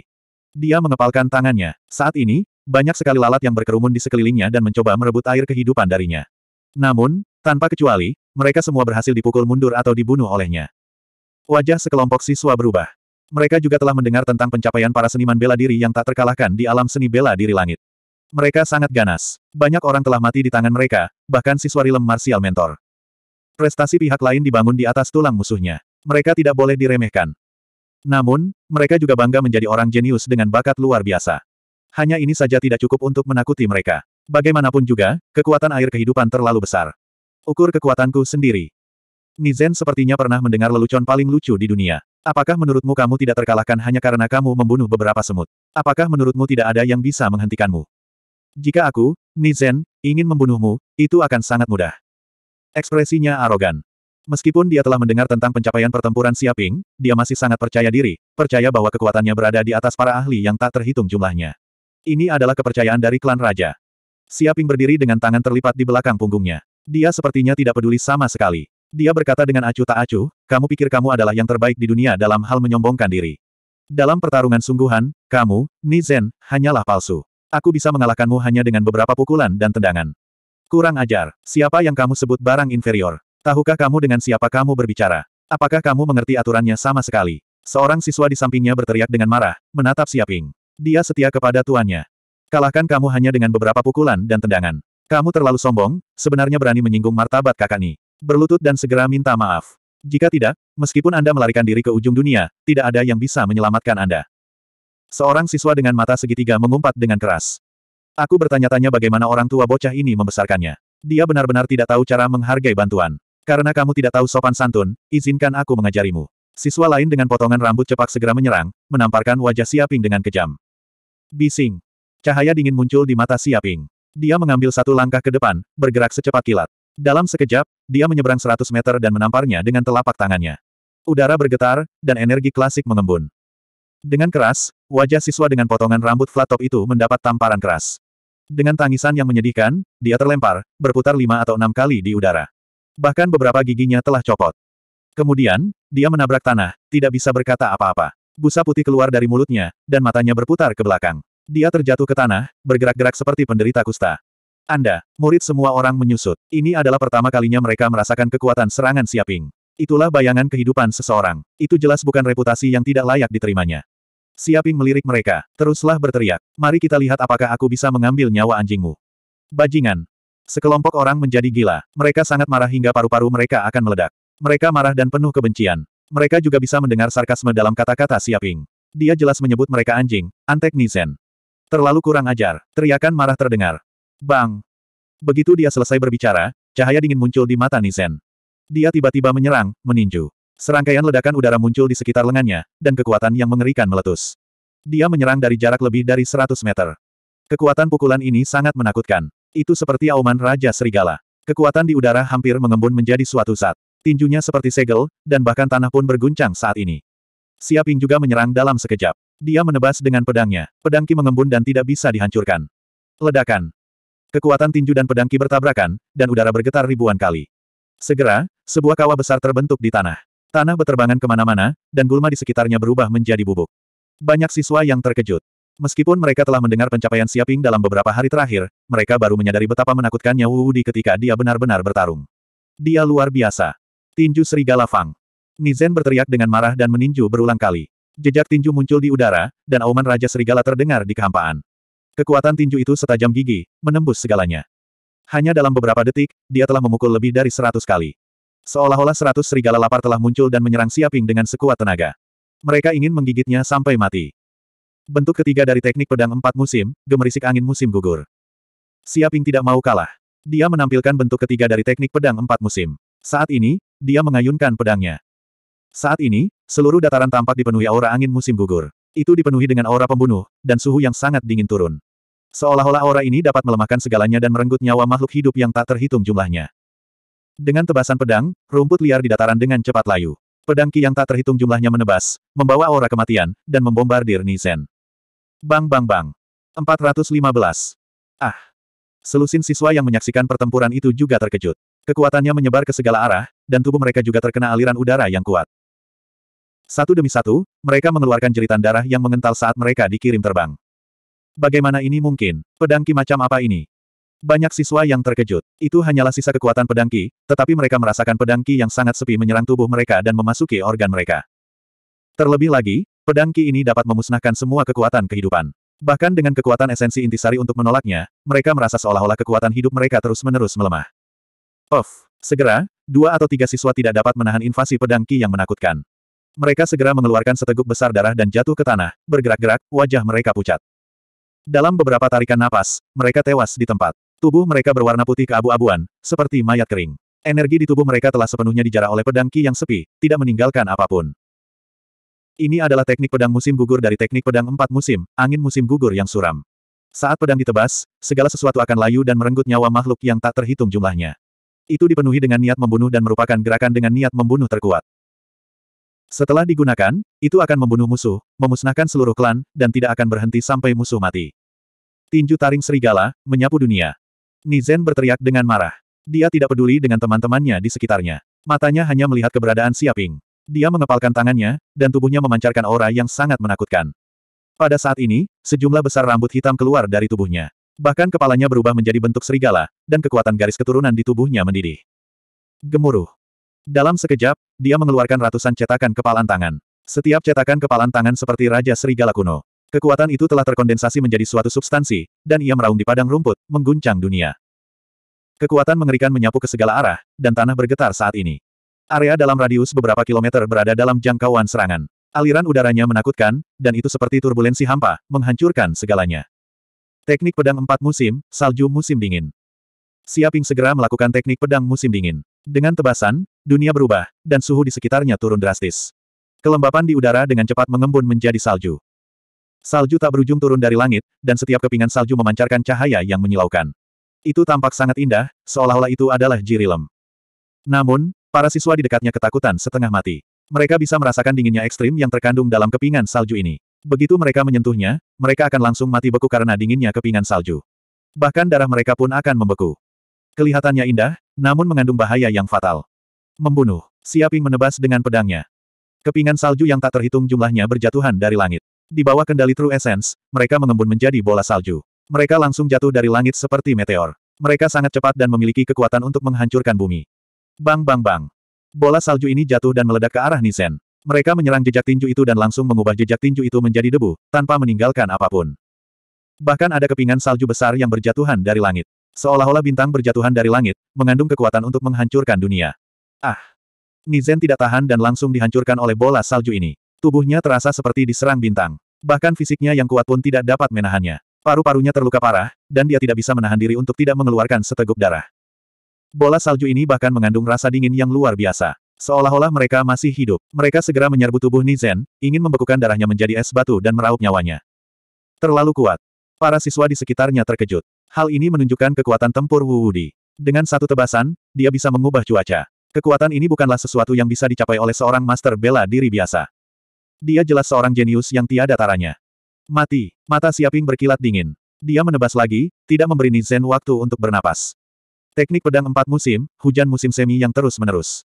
Dia mengepalkan tangannya. Saat ini, banyak sekali lalat yang berkerumun di sekelilingnya dan mencoba merebut air kehidupan darinya. Namun, tanpa kecuali, mereka semua berhasil dipukul mundur atau dibunuh olehnya. Wajah sekelompok siswa berubah. Mereka juga telah mendengar tentang pencapaian para seniman bela diri yang tak terkalahkan di alam seni bela diri langit. Mereka sangat ganas. Banyak orang telah mati di tangan mereka, bahkan siswa rilem martial mentor. Prestasi pihak lain dibangun di atas tulang musuhnya. Mereka tidak boleh diremehkan. Namun, mereka juga bangga menjadi orang jenius dengan bakat luar biasa hanya ini saja tidak cukup untuk menakuti mereka. Bagaimanapun juga, kekuatan air kehidupan terlalu besar. Ukur kekuatanku sendiri. Nizen sepertinya pernah mendengar lelucon paling lucu di dunia. Apakah menurutmu kamu tidak terkalahkan hanya karena kamu membunuh beberapa semut? Apakah menurutmu tidak ada yang bisa menghentikanmu? Jika aku, Nizen, ingin membunuhmu, itu akan sangat mudah. Ekspresinya arogan. Meskipun dia telah mendengar tentang pencapaian pertempuran Siaping, dia masih sangat percaya diri, percaya bahwa kekuatannya berada di atas para ahli yang tak terhitung jumlahnya. Ini adalah kepercayaan dari klan raja. Siaping berdiri dengan tangan terlipat di belakang punggungnya. Dia sepertinya tidak peduli sama sekali. Dia berkata dengan acuh tak acuh, kamu pikir kamu adalah yang terbaik di dunia dalam hal menyombongkan diri. Dalam pertarungan sungguhan, kamu, Nizen, hanyalah palsu. Aku bisa mengalahkanmu hanya dengan beberapa pukulan dan tendangan. Kurang ajar, siapa yang kamu sebut barang inferior? Tahukah kamu dengan siapa kamu berbicara? Apakah kamu mengerti aturannya sama sekali? Seorang siswa di sampingnya berteriak dengan marah, menatap Siaping. Dia setia kepada tuannya. Kalahkan kamu hanya dengan beberapa pukulan dan tendangan. Kamu terlalu sombong, sebenarnya berani menyinggung martabat kakak ini. Berlutut dan segera minta maaf. Jika tidak, meskipun Anda melarikan diri ke ujung dunia, tidak ada yang bisa menyelamatkan Anda. Seorang siswa dengan mata segitiga mengumpat dengan keras. Aku bertanya-tanya bagaimana orang tua bocah ini membesarkannya. Dia benar-benar tidak tahu cara menghargai bantuan. Karena kamu tidak tahu sopan santun, izinkan aku mengajarimu. Siswa lain dengan potongan rambut cepat segera menyerang, menamparkan wajah Siaping dengan kejam. Bising. Cahaya dingin muncul di mata Siaping. Dia mengambil satu langkah ke depan, bergerak secepat kilat. Dalam sekejap, dia menyeberang 100 meter dan menamparnya dengan telapak tangannya. Udara bergetar, dan energi klasik mengembun. Dengan keras, wajah siswa dengan potongan rambut flat top itu mendapat tamparan keras. Dengan tangisan yang menyedihkan, dia terlempar, berputar lima atau enam kali di udara. Bahkan beberapa giginya telah copot. Kemudian, dia menabrak tanah, tidak bisa berkata apa-apa. Busa putih keluar dari mulutnya, dan matanya berputar ke belakang. Dia terjatuh ke tanah, bergerak-gerak seperti penderita kusta. Anda, murid semua orang menyusut. Ini adalah pertama kalinya mereka merasakan kekuatan serangan siaping. Itulah bayangan kehidupan seseorang. Itu jelas bukan reputasi yang tidak layak diterimanya. Siaping melirik mereka, teruslah berteriak. Mari kita lihat apakah aku bisa mengambil nyawa anjingmu. Bajingan. Sekelompok orang menjadi gila. Mereka sangat marah hingga paru-paru mereka akan meledak. Mereka marah dan penuh kebencian. Mereka juga bisa mendengar sarkasme dalam kata-kata Siaping. Dia jelas menyebut mereka anjing, antek Nizen. Terlalu kurang ajar, teriakan marah terdengar. Bang! Begitu dia selesai berbicara, cahaya dingin muncul di mata Nizen. Dia tiba-tiba menyerang, meninju. Serangkaian ledakan udara muncul di sekitar lengannya, dan kekuatan yang mengerikan meletus. Dia menyerang dari jarak lebih dari 100 meter. Kekuatan pukulan ini sangat menakutkan. Itu seperti auman Raja Serigala. Kekuatan di udara hampir mengembun menjadi suatu saat tinjunya seperti segel, dan bahkan tanah pun berguncang saat ini. Siaping juga menyerang dalam sekejap. Dia menebas dengan pedangnya. Pedangki mengembun dan tidak bisa dihancurkan. Ledakan. Kekuatan tinju dan pedangki bertabrakan, dan udara bergetar ribuan kali. Segera, sebuah kawah besar terbentuk di tanah. Tanah berterbangan kemana-mana, dan gulma di sekitarnya berubah menjadi bubuk. Banyak siswa yang terkejut. Meskipun mereka telah mendengar pencapaian Siaping dalam beberapa hari terakhir, mereka baru menyadari betapa menakutkannya Wu Wudi ketika dia benar-benar bertarung. Dia luar biasa. Tinju Serigala Fang. Nizen berteriak dengan marah dan meninju berulang kali. Jejak tinju muncul di udara, dan auman Raja Serigala terdengar di kehampaan. Kekuatan tinju itu setajam gigi, menembus segalanya. Hanya dalam beberapa detik, dia telah memukul lebih dari seratus kali. Seolah-olah seratus serigala lapar telah muncul dan menyerang Siaping dengan sekuat tenaga. Mereka ingin menggigitnya sampai mati. Bentuk ketiga dari teknik pedang empat musim, gemerisik angin musim gugur. Siaping tidak mau kalah. Dia menampilkan bentuk ketiga dari teknik pedang empat musim. Saat ini, dia mengayunkan pedangnya. Saat ini, seluruh dataran tampak dipenuhi aura angin musim gugur. Itu dipenuhi dengan aura pembunuh, dan suhu yang sangat dingin turun. Seolah-olah aura ini dapat melemahkan segalanya dan merenggut nyawa makhluk hidup yang tak terhitung jumlahnya. Dengan tebasan pedang, rumput liar di dataran dengan cepat layu. Pedang Ki yang tak terhitung jumlahnya menebas, membawa aura kematian, dan membombardir Nizen. Bang bang bang. 415. Ah. Selusin siswa yang menyaksikan pertempuran itu juga terkejut. Kekuatannya menyebar ke segala arah, dan tubuh mereka juga terkena aliran udara yang kuat. Satu demi satu, mereka mengeluarkan jeritan darah yang mengental saat mereka dikirim terbang. Bagaimana ini mungkin? Pedangki macam apa ini? Banyak siswa yang terkejut. Itu hanyalah sisa kekuatan pedangki, tetapi mereka merasakan pedangki yang sangat sepi menyerang tubuh mereka dan memasuki organ mereka. Terlebih lagi, pedangki ini dapat memusnahkan semua kekuatan kehidupan. Bahkan dengan kekuatan esensi intisari untuk menolaknya, mereka merasa seolah-olah kekuatan hidup mereka terus-menerus melemah. Of, Segera, dua atau tiga siswa tidak dapat menahan invasi pedang ki yang menakutkan. Mereka segera mengeluarkan seteguk besar darah dan jatuh ke tanah, bergerak-gerak, wajah mereka pucat. Dalam beberapa tarikan napas, mereka tewas di tempat. Tubuh mereka berwarna putih keabu-abuan, seperti mayat kering. Energi di tubuh mereka telah sepenuhnya dijarah oleh pedang ki yang sepi, tidak meninggalkan apapun. Ini adalah teknik pedang musim gugur dari teknik pedang empat musim, angin musim gugur yang suram. Saat pedang ditebas, segala sesuatu akan layu dan merenggut nyawa makhluk yang tak terhitung jumlahnya. Itu dipenuhi dengan niat membunuh dan merupakan gerakan dengan niat membunuh terkuat. Setelah digunakan, itu akan membunuh musuh, memusnahkan seluruh klan, dan tidak akan berhenti sampai musuh mati. Tinju taring serigala, menyapu dunia. Nizen berteriak dengan marah. Dia tidak peduli dengan teman-temannya di sekitarnya. Matanya hanya melihat keberadaan Siaping. Dia mengepalkan tangannya, dan tubuhnya memancarkan aura yang sangat menakutkan. Pada saat ini, sejumlah besar rambut hitam keluar dari tubuhnya. Bahkan kepalanya berubah menjadi bentuk serigala, dan kekuatan garis keturunan di tubuhnya mendidih. Gemuruh. Dalam sekejap, dia mengeluarkan ratusan cetakan kepalan tangan. Setiap cetakan kepalan tangan seperti Raja Serigala kuno. Kekuatan itu telah terkondensasi menjadi suatu substansi, dan ia meraung di padang rumput, mengguncang dunia. Kekuatan mengerikan menyapu ke segala arah, dan tanah bergetar saat ini. Area dalam radius beberapa kilometer berada dalam jangkauan serangan. Aliran udaranya menakutkan, dan itu seperti turbulensi hampa, menghancurkan segalanya. Teknik pedang empat musim, salju musim dingin. Siaping segera melakukan teknik pedang musim dingin. Dengan tebasan, dunia berubah, dan suhu di sekitarnya turun drastis. Kelembapan di udara dengan cepat mengembun menjadi salju. Salju tak berujung turun dari langit, dan setiap kepingan salju memancarkan cahaya yang menyilaukan. Itu tampak sangat indah, seolah-olah itu adalah jirilem. Namun, para siswa di dekatnya ketakutan setengah mati. Mereka bisa merasakan dinginnya ekstrim yang terkandung dalam kepingan salju ini. Begitu mereka menyentuhnya, mereka akan langsung mati beku karena dinginnya kepingan salju. Bahkan darah mereka pun akan membeku. Kelihatannya indah, namun mengandung bahaya yang fatal. Membunuh, Siaping menebas dengan pedangnya. Kepingan salju yang tak terhitung jumlahnya berjatuhan dari langit. Di bawah kendali True Essence, mereka mengembun menjadi bola salju. Mereka langsung jatuh dari langit seperti meteor. Mereka sangat cepat dan memiliki kekuatan untuk menghancurkan bumi. Bang bang bang. Bola salju ini jatuh dan meledak ke arah Nizen. Mereka menyerang jejak tinju itu dan langsung mengubah jejak tinju itu menjadi debu, tanpa meninggalkan apapun. Bahkan ada kepingan salju besar yang berjatuhan dari langit. Seolah-olah bintang berjatuhan dari langit, mengandung kekuatan untuk menghancurkan dunia. Ah! Nizen tidak tahan dan langsung dihancurkan oleh bola salju ini. Tubuhnya terasa seperti diserang bintang. Bahkan fisiknya yang kuat pun tidak dapat menahannya. Paru-parunya terluka parah, dan dia tidak bisa menahan diri untuk tidak mengeluarkan seteguk darah. Bola salju ini bahkan mengandung rasa dingin yang luar biasa. Seolah-olah mereka masih hidup, mereka segera menyerbu tubuh Nizen, ingin membekukan darahnya menjadi es batu dan meraup nyawanya. Terlalu kuat. Para siswa di sekitarnya terkejut. Hal ini menunjukkan kekuatan tempur Wu Wudi. Dengan satu tebasan, dia bisa mengubah cuaca. Kekuatan ini bukanlah sesuatu yang bisa dicapai oleh seorang master bela diri biasa. Dia jelas seorang jenius yang tiada taranya. Mati, mata Siaping berkilat dingin. Dia menebas lagi, tidak memberi Nizen waktu untuk bernapas. Teknik pedang empat musim, hujan musim semi yang terus-menerus.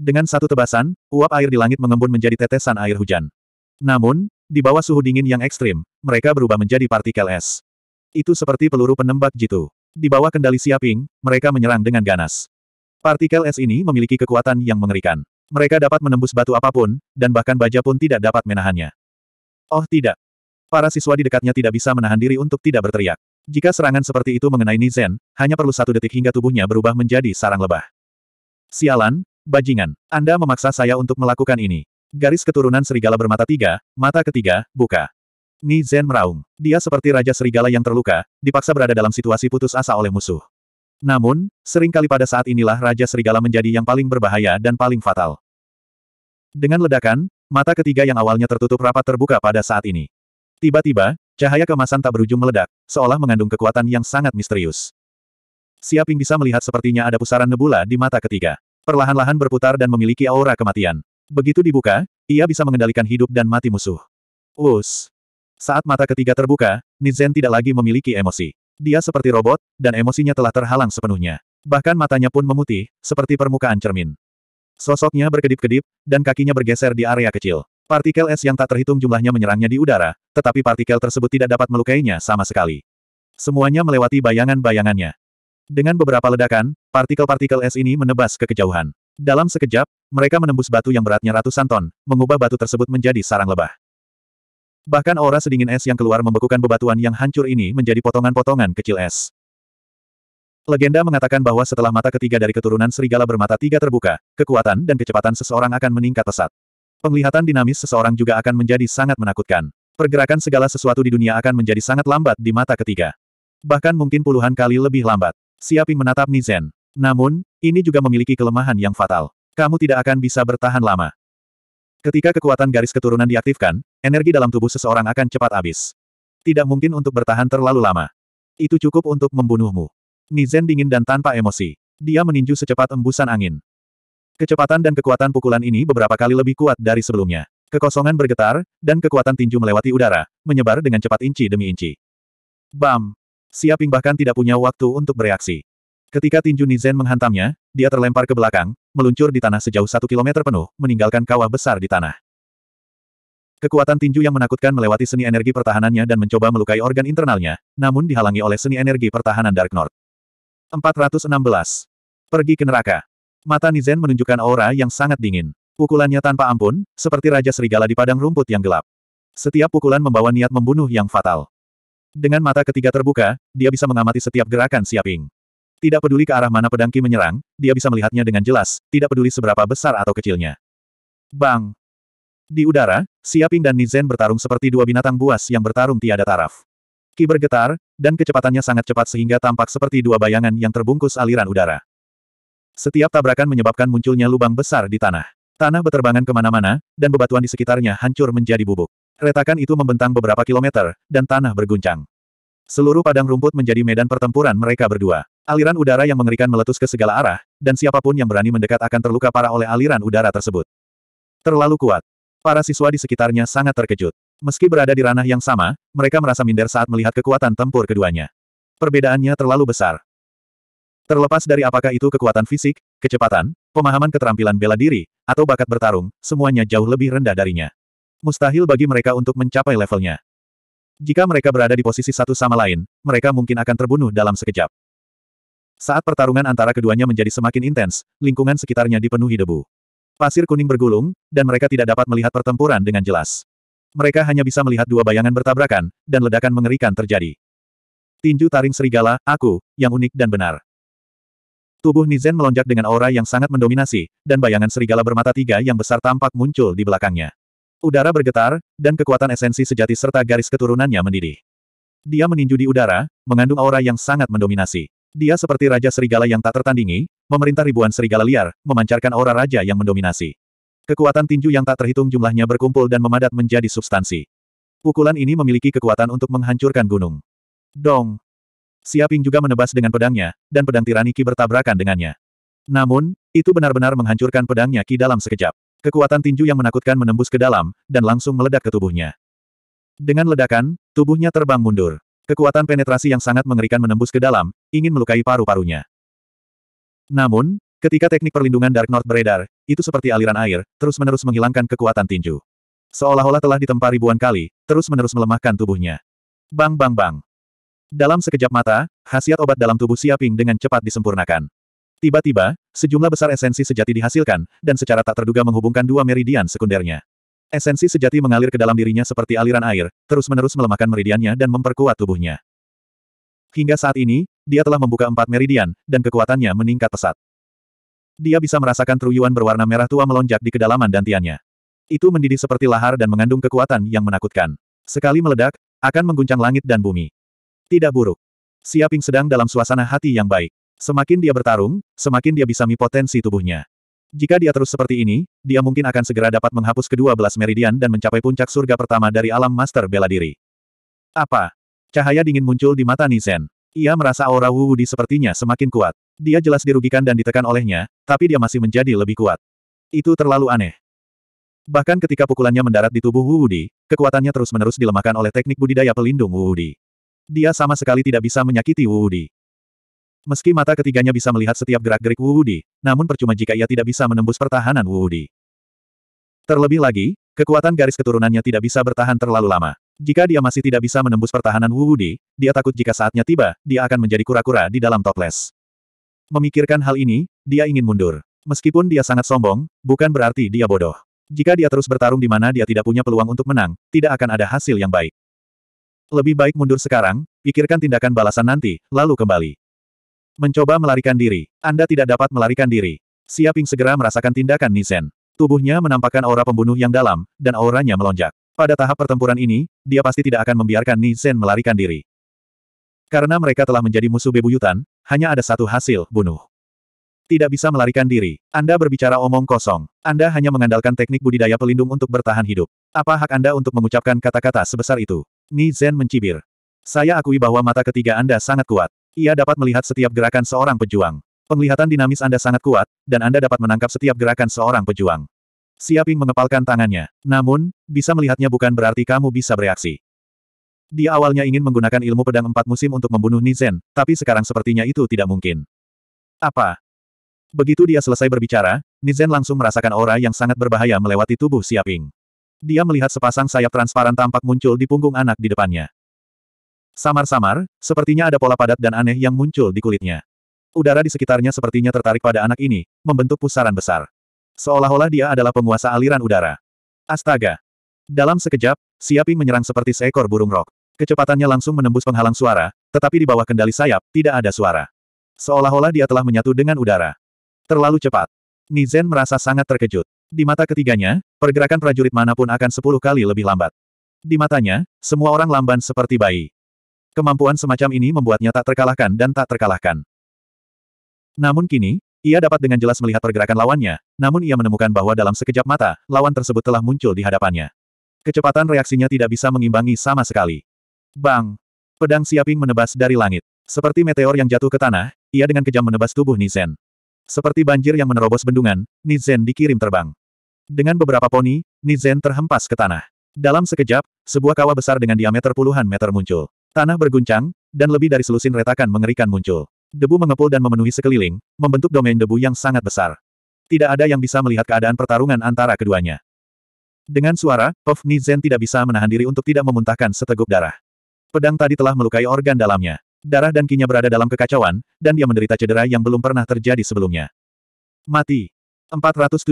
Dengan satu tebasan, uap air di langit mengembun menjadi tetesan air hujan. Namun, di bawah suhu dingin yang ekstrim, mereka berubah menjadi partikel es. Itu seperti peluru penembak jitu. Di bawah kendali Siaping, mereka menyerang dengan ganas. Partikel es ini memiliki kekuatan yang mengerikan. Mereka dapat menembus batu apapun, dan bahkan baja pun tidak dapat menahannya. Oh tidak. Para siswa di dekatnya tidak bisa menahan diri untuk tidak berteriak. Jika serangan seperti itu mengenai Nizen, hanya perlu satu detik hingga tubuhnya berubah menjadi sarang lebah. Sialan, Bajingan, Anda memaksa saya untuk melakukan ini. Garis keturunan serigala bermata tiga, mata ketiga, buka. Ni Zhen meraung. Dia seperti Raja Serigala yang terluka, dipaksa berada dalam situasi putus asa oleh musuh. Namun, seringkali pada saat inilah Raja Serigala menjadi yang paling berbahaya dan paling fatal. Dengan ledakan, mata ketiga yang awalnya tertutup rapat terbuka pada saat ini. Tiba-tiba, cahaya kemasan tak berujung meledak, seolah mengandung kekuatan yang sangat misterius. Siaping bisa melihat sepertinya ada pusaran nebula di mata ketiga perlahan-lahan berputar dan memiliki aura kematian. Begitu dibuka, ia bisa mengendalikan hidup dan mati musuh. Us. Saat mata ketiga terbuka, Nizen tidak lagi memiliki emosi. Dia seperti robot, dan emosinya telah terhalang sepenuhnya. Bahkan matanya pun memutih, seperti permukaan cermin. Sosoknya berkedip-kedip, dan kakinya bergeser di area kecil. Partikel es yang tak terhitung jumlahnya menyerangnya di udara, tetapi partikel tersebut tidak dapat melukainya sama sekali. Semuanya melewati bayangan-bayangannya. Dengan beberapa ledakan, partikel-partikel es ini menebas ke kejauhan. Dalam sekejap, mereka menembus batu yang beratnya ratusan ton, mengubah batu tersebut menjadi sarang lebah. Bahkan aura sedingin es yang keluar membekukan bebatuan yang hancur ini menjadi potongan-potongan kecil es. Legenda mengatakan bahwa setelah mata ketiga dari keturunan serigala bermata tiga terbuka, kekuatan dan kecepatan seseorang akan meningkat pesat. Penglihatan dinamis seseorang juga akan menjadi sangat menakutkan. Pergerakan segala sesuatu di dunia akan menjadi sangat lambat di mata ketiga. Bahkan mungkin puluhan kali lebih lambat. Siaping menatap Nizen. Namun, ini juga memiliki kelemahan yang fatal. Kamu tidak akan bisa bertahan lama. Ketika kekuatan garis keturunan diaktifkan, energi dalam tubuh seseorang akan cepat habis. Tidak mungkin untuk bertahan terlalu lama. Itu cukup untuk membunuhmu. Nizen dingin dan tanpa emosi. Dia meninju secepat embusan angin. Kecepatan dan kekuatan pukulan ini beberapa kali lebih kuat dari sebelumnya. Kekosongan bergetar, dan kekuatan tinju melewati udara, menyebar dengan cepat inci demi inci. Bam! Siaping bahkan tidak punya waktu untuk bereaksi. Ketika tinju Nizen menghantamnya, dia terlempar ke belakang, meluncur di tanah sejauh satu kilometer penuh, meninggalkan kawah besar di tanah. Kekuatan tinju yang menakutkan melewati seni energi pertahanannya dan mencoba melukai organ internalnya, namun dihalangi oleh seni energi pertahanan Dark North. 416. Pergi ke neraka. Mata Nizen menunjukkan aura yang sangat dingin. Pukulannya tanpa ampun, seperti Raja Serigala di padang rumput yang gelap. Setiap pukulan membawa niat membunuh yang fatal. Dengan mata ketiga terbuka, dia bisa mengamati setiap gerakan Siaping. Tidak peduli ke arah mana pedangki menyerang, dia bisa melihatnya dengan jelas, tidak peduli seberapa besar atau kecilnya. Bang! Di udara, Siaping dan Nizen bertarung seperti dua binatang buas yang bertarung tiada taraf. Ki bergetar, dan kecepatannya sangat cepat sehingga tampak seperti dua bayangan yang terbungkus aliran udara. Setiap tabrakan menyebabkan munculnya lubang besar di tanah. Tanah beterbangan kemana-mana, dan bebatuan di sekitarnya hancur menjadi bubuk. Retakan itu membentang beberapa kilometer, dan tanah berguncang. Seluruh padang rumput menjadi medan pertempuran mereka berdua. Aliran udara yang mengerikan meletus ke segala arah, dan siapapun yang berani mendekat akan terluka parah oleh aliran udara tersebut. Terlalu kuat. Para siswa di sekitarnya sangat terkejut. Meski berada di ranah yang sama, mereka merasa minder saat melihat kekuatan tempur keduanya. Perbedaannya terlalu besar. Terlepas dari apakah itu kekuatan fisik, kecepatan, pemahaman keterampilan bela diri, atau bakat bertarung, semuanya jauh lebih rendah darinya. Mustahil bagi mereka untuk mencapai levelnya. Jika mereka berada di posisi satu sama lain, mereka mungkin akan terbunuh dalam sekejap. Saat pertarungan antara keduanya menjadi semakin intens, lingkungan sekitarnya dipenuhi debu. Pasir kuning bergulung, dan mereka tidak dapat melihat pertempuran dengan jelas. Mereka hanya bisa melihat dua bayangan bertabrakan, dan ledakan mengerikan terjadi. Tinju taring serigala, aku, yang unik dan benar. Tubuh Nizen melonjak dengan aura yang sangat mendominasi, dan bayangan serigala bermata tiga yang besar tampak muncul di belakangnya. Udara bergetar, dan kekuatan esensi sejati serta garis keturunannya mendidih. Dia meninju di udara, mengandung aura yang sangat mendominasi. Dia seperti raja serigala yang tak tertandingi, memerintah ribuan serigala liar, memancarkan aura raja yang mendominasi. Kekuatan tinju yang tak terhitung jumlahnya berkumpul dan memadat menjadi substansi. Pukulan ini memiliki kekuatan untuk menghancurkan gunung. Dong! Siaping juga menebas dengan pedangnya, dan pedang tirani Ki bertabrakan dengannya. Namun, itu benar-benar menghancurkan pedangnya Ki dalam sekejap. Kekuatan tinju yang menakutkan menembus ke dalam, dan langsung meledak ke tubuhnya. Dengan ledakan, tubuhnya terbang mundur. Kekuatan penetrasi yang sangat mengerikan menembus ke dalam, ingin melukai paru-parunya. Namun, ketika teknik perlindungan Dark North beredar, itu seperti aliran air, terus-menerus menghilangkan kekuatan tinju. Seolah-olah telah ditempa ribuan kali, terus-menerus melemahkan tubuhnya. Bang bang bang. Dalam sekejap mata, khasiat obat dalam tubuh Siaping dengan cepat disempurnakan. Tiba-tiba, sejumlah besar esensi sejati dihasilkan, dan secara tak terduga menghubungkan dua meridian sekundernya. Esensi sejati mengalir ke dalam dirinya seperti aliran air, terus-menerus melemahkan meridiannya dan memperkuat tubuhnya. Hingga saat ini, dia telah membuka empat meridian, dan kekuatannya meningkat pesat. Dia bisa merasakan truyuan berwarna merah tua melonjak di kedalaman dantiannya. Itu mendidih seperti lahar dan mengandung kekuatan yang menakutkan. Sekali meledak, akan mengguncang langit dan bumi. Tidak buruk. Siaping sedang dalam suasana hati yang baik. Semakin dia bertarung, semakin dia bisa mi potensi tubuhnya. Jika dia terus seperti ini, dia mungkin akan segera dapat menghapus kedua belas meridian dan mencapai puncak surga pertama dari alam master bela diri. Apa? Cahaya dingin muncul di mata Nizen. Ia merasa aura Wu Wudi sepertinya semakin kuat. Dia jelas dirugikan dan ditekan olehnya, tapi dia masih menjadi lebih kuat. Itu terlalu aneh. Bahkan ketika pukulannya mendarat di tubuh Wu Wudi, kekuatannya terus-menerus dilemahkan oleh teknik budidaya pelindung Wu Wudi. Dia sama sekali tidak bisa menyakiti Wu Wudi. Meski mata ketiganya bisa melihat setiap gerak-gerik Wuudi, namun percuma jika ia tidak bisa menembus pertahanan Wuudi. Terlebih lagi, kekuatan garis keturunannya tidak bisa bertahan terlalu lama. Jika dia masih tidak bisa menembus pertahanan Wuudi, dia takut jika saatnya tiba, dia akan menjadi kura-kura di dalam toples. Memikirkan hal ini, dia ingin mundur. Meskipun dia sangat sombong, bukan berarti dia bodoh. Jika dia terus bertarung di mana dia tidak punya peluang untuk menang, tidak akan ada hasil yang baik. Lebih baik mundur sekarang, pikirkan tindakan balasan nanti, lalu kembali. Mencoba melarikan diri. Anda tidak dapat melarikan diri. Siaping segera merasakan tindakan Nisen. Tubuhnya menampakkan aura pembunuh yang dalam, dan auranya melonjak. Pada tahap pertempuran ini, dia pasti tidak akan membiarkan Nisen melarikan diri. Karena mereka telah menjadi musuh bebuyutan, hanya ada satu hasil, bunuh. Tidak bisa melarikan diri. Anda berbicara omong kosong. Anda hanya mengandalkan teknik budidaya pelindung untuk bertahan hidup. Apa hak Anda untuk mengucapkan kata-kata sebesar itu? Nizen mencibir. Saya akui bahwa mata ketiga Anda sangat kuat. Ia dapat melihat setiap gerakan seorang pejuang. Penglihatan dinamis Anda sangat kuat, dan Anda dapat menangkap setiap gerakan seorang pejuang. Siaping mengepalkan tangannya. Namun, bisa melihatnya bukan berarti kamu bisa bereaksi. Dia awalnya ingin menggunakan ilmu pedang empat musim untuk membunuh Nizen, tapi sekarang sepertinya itu tidak mungkin. Apa? Begitu dia selesai berbicara, Nizen langsung merasakan aura yang sangat berbahaya melewati tubuh Siaping. Dia melihat sepasang sayap transparan tampak muncul di punggung anak di depannya. Samar-samar, sepertinya ada pola padat dan aneh yang muncul di kulitnya. Udara di sekitarnya sepertinya tertarik pada anak ini, membentuk pusaran besar. Seolah-olah dia adalah penguasa aliran udara. Astaga! Dalam sekejap, Siaping menyerang seperti seekor burung rok. Kecepatannya langsung menembus penghalang suara, tetapi di bawah kendali sayap, tidak ada suara. Seolah-olah dia telah menyatu dengan udara. Terlalu cepat. Nizen merasa sangat terkejut. Di mata ketiganya, pergerakan prajurit manapun akan sepuluh kali lebih lambat. Di matanya, semua orang lamban seperti bayi. Kemampuan semacam ini membuatnya tak terkalahkan dan tak terkalahkan. Namun kini, ia dapat dengan jelas melihat pergerakan lawannya, namun ia menemukan bahwa dalam sekejap mata, lawan tersebut telah muncul di hadapannya. Kecepatan reaksinya tidak bisa mengimbangi sama sekali. Bang! Pedang Siaping menebas dari langit. Seperti meteor yang jatuh ke tanah, ia dengan kejam menebas tubuh Nizen. Seperti banjir yang menerobos bendungan, Nizen dikirim terbang. Dengan beberapa poni, Nizen terhempas ke tanah. Dalam sekejap, sebuah kawah besar dengan diameter puluhan meter muncul. Tanah berguncang, dan lebih dari selusin retakan mengerikan muncul. Debu mengepul dan memenuhi sekeliling, membentuk domain debu yang sangat besar. Tidak ada yang bisa melihat keadaan pertarungan antara keduanya. Dengan suara, Of Nizen tidak bisa menahan diri untuk tidak memuntahkan seteguk darah. Pedang tadi telah melukai organ dalamnya. Darah dan kinya berada dalam kekacauan, dan dia menderita cedera yang belum pernah terjadi sebelumnya. Mati. 417.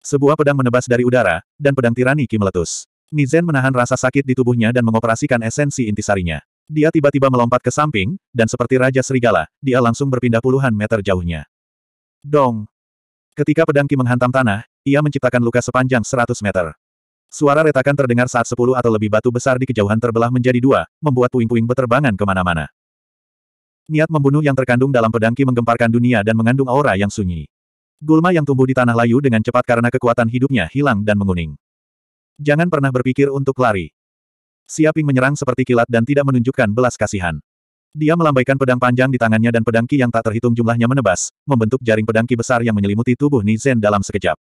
Sebuah pedang menebas dari udara, dan pedang tirani Ki meletus. Nizen menahan rasa sakit di tubuhnya dan mengoperasikan esensi intisarinya. Dia tiba-tiba melompat ke samping, dan seperti Raja Serigala, dia langsung berpindah puluhan meter jauhnya. Dong! Ketika pedangki menghantam tanah, ia menciptakan luka sepanjang 100 meter. Suara retakan terdengar saat sepuluh atau lebih batu besar di kejauhan terbelah menjadi dua, membuat puing-puing beterbangan kemana-mana. Niat membunuh yang terkandung dalam pedangki menggemparkan dunia dan mengandung aura yang sunyi. Gulma yang tumbuh di tanah layu dengan cepat karena kekuatan hidupnya hilang dan menguning. Jangan pernah berpikir untuk lari. Siaping menyerang seperti kilat dan tidak menunjukkan belas kasihan. Dia melambaikan pedang panjang di tangannya dan pedang ki yang tak terhitung jumlahnya menebas, membentuk jaring pedang ki besar yang menyelimuti tubuh Nizen dalam sekejap.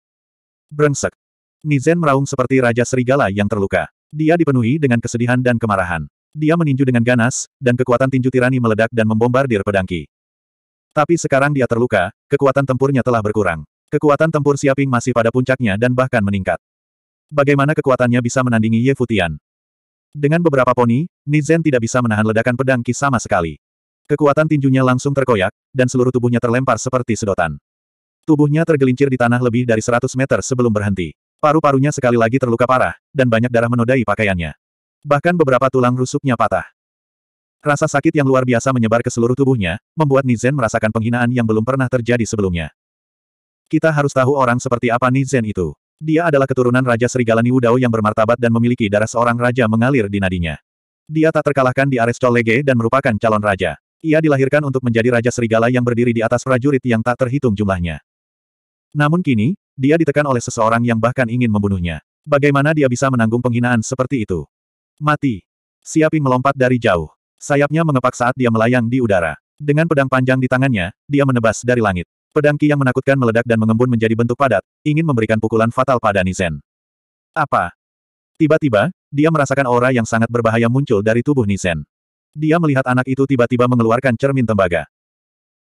Brengsek. Nizen meraung seperti raja serigala yang terluka. Dia dipenuhi dengan kesedihan dan kemarahan. Dia meninju dengan ganas, dan kekuatan tinju tirani meledak dan membombardir pedang ki. Tapi sekarang dia terluka, kekuatan tempurnya telah berkurang. Kekuatan tempur Siaping masih pada puncaknya dan bahkan meningkat. Bagaimana kekuatannya bisa menandingi Ye Futian? Dengan beberapa poni, Nizen tidak bisa menahan ledakan pedang Ki sama sekali. Kekuatan tinjunya langsung terkoyak, dan seluruh tubuhnya terlempar seperti sedotan. Tubuhnya tergelincir di tanah lebih dari 100 meter sebelum berhenti. Paru-parunya sekali lagi terluka parah, dan banyak darah menodai pakaiannya. Bahkan beberapa tulang rusuknya patah. Rasa sakit yang luar biasa menyebar ke seluruh tubuhnya, membuat Nizen merasakan penghinaan yang belum pernah terjadi sebelumnya. Kita harus tahu orang seperti apa Nizen itu. Dia adalah keturunan Raja Serigala Niudao yang bermartabat dan memiliki darah seorang raja mengalir di nadinya. Dia tak terkalahkan di Arestol Lege dan merupakan calon raja. Ia dilahirkan untuk menjadi Raja Serigala yang berdiri di atas prajurit yang tak terhitung jumlahnya. Namun kini, dia ditekan oleh seseorang yang bahkan ingin membunuhnya. Bagaimana dia bisa menanggung penghinaan seperti itu? Mati. Siaping melompat dari jauh. Sayapnya mengepak saat dia melayang di udara. Dengan pedang panjang di tangannya, dia menebas dari langit. Pedang Ki yang menakutkan meledak dan mengembun menjadi bentuk padat, ingin memberikan pukulan fatal pada Nizen. Apa? Tiba-tiba, dia merasakan aura yang sangat berbahaya muncul dari tubuh Nizen. Dia melihat anak itu tiba-tiba mengeluarkan cermin tembaga.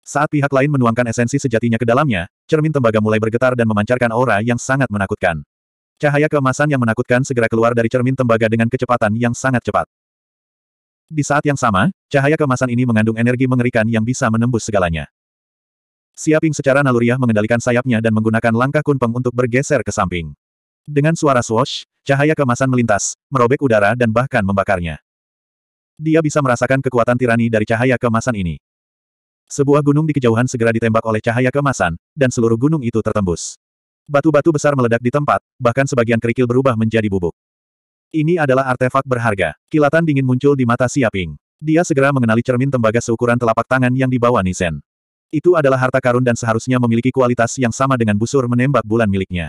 Saat pihak lain menuangkan esensi sejatinya ke dalamnya, cermin tembaga mulai bergetar dan memancarkan aura yang sangat menakutkan. Cahaya keemasan yang menakutkan segera keluar dari cermin tembaga dengan kecepatan yang sangat cepat. Di saat yang sama, cahaya kemasan ini mengandung energi mengerikan yang bisa menembus segalanya. Siaping secara naluriah mengendalikan sayapnya dan menggunakan langkah kunpeng untuk bergeser ke samping. Dengan suara swash, cahaya kemasan melintas, merobek udara dan bahkan membakarnya. Dia bisa merasakan kekuatan tirani dari cahaya kemasan ini. Sebuah gunung di kejauhan segera ditembak oleh cahaya kemasan, dan seluruh gunung itu tertembus. Batu-batu besar meledak di tempat, bahkan sebagian kerikil berubah menjadi bubuk. Ini adalah artefak berharga. Kilatan dingin muncul di mata Siaping. Dia segera mengenali cermin tembaga seukuran telapak tangan yang dibawa Nisen. Itu adalah harta karun dan seharusnya memiliki kualitas yang sama dengan busur menembak bulan miliknya.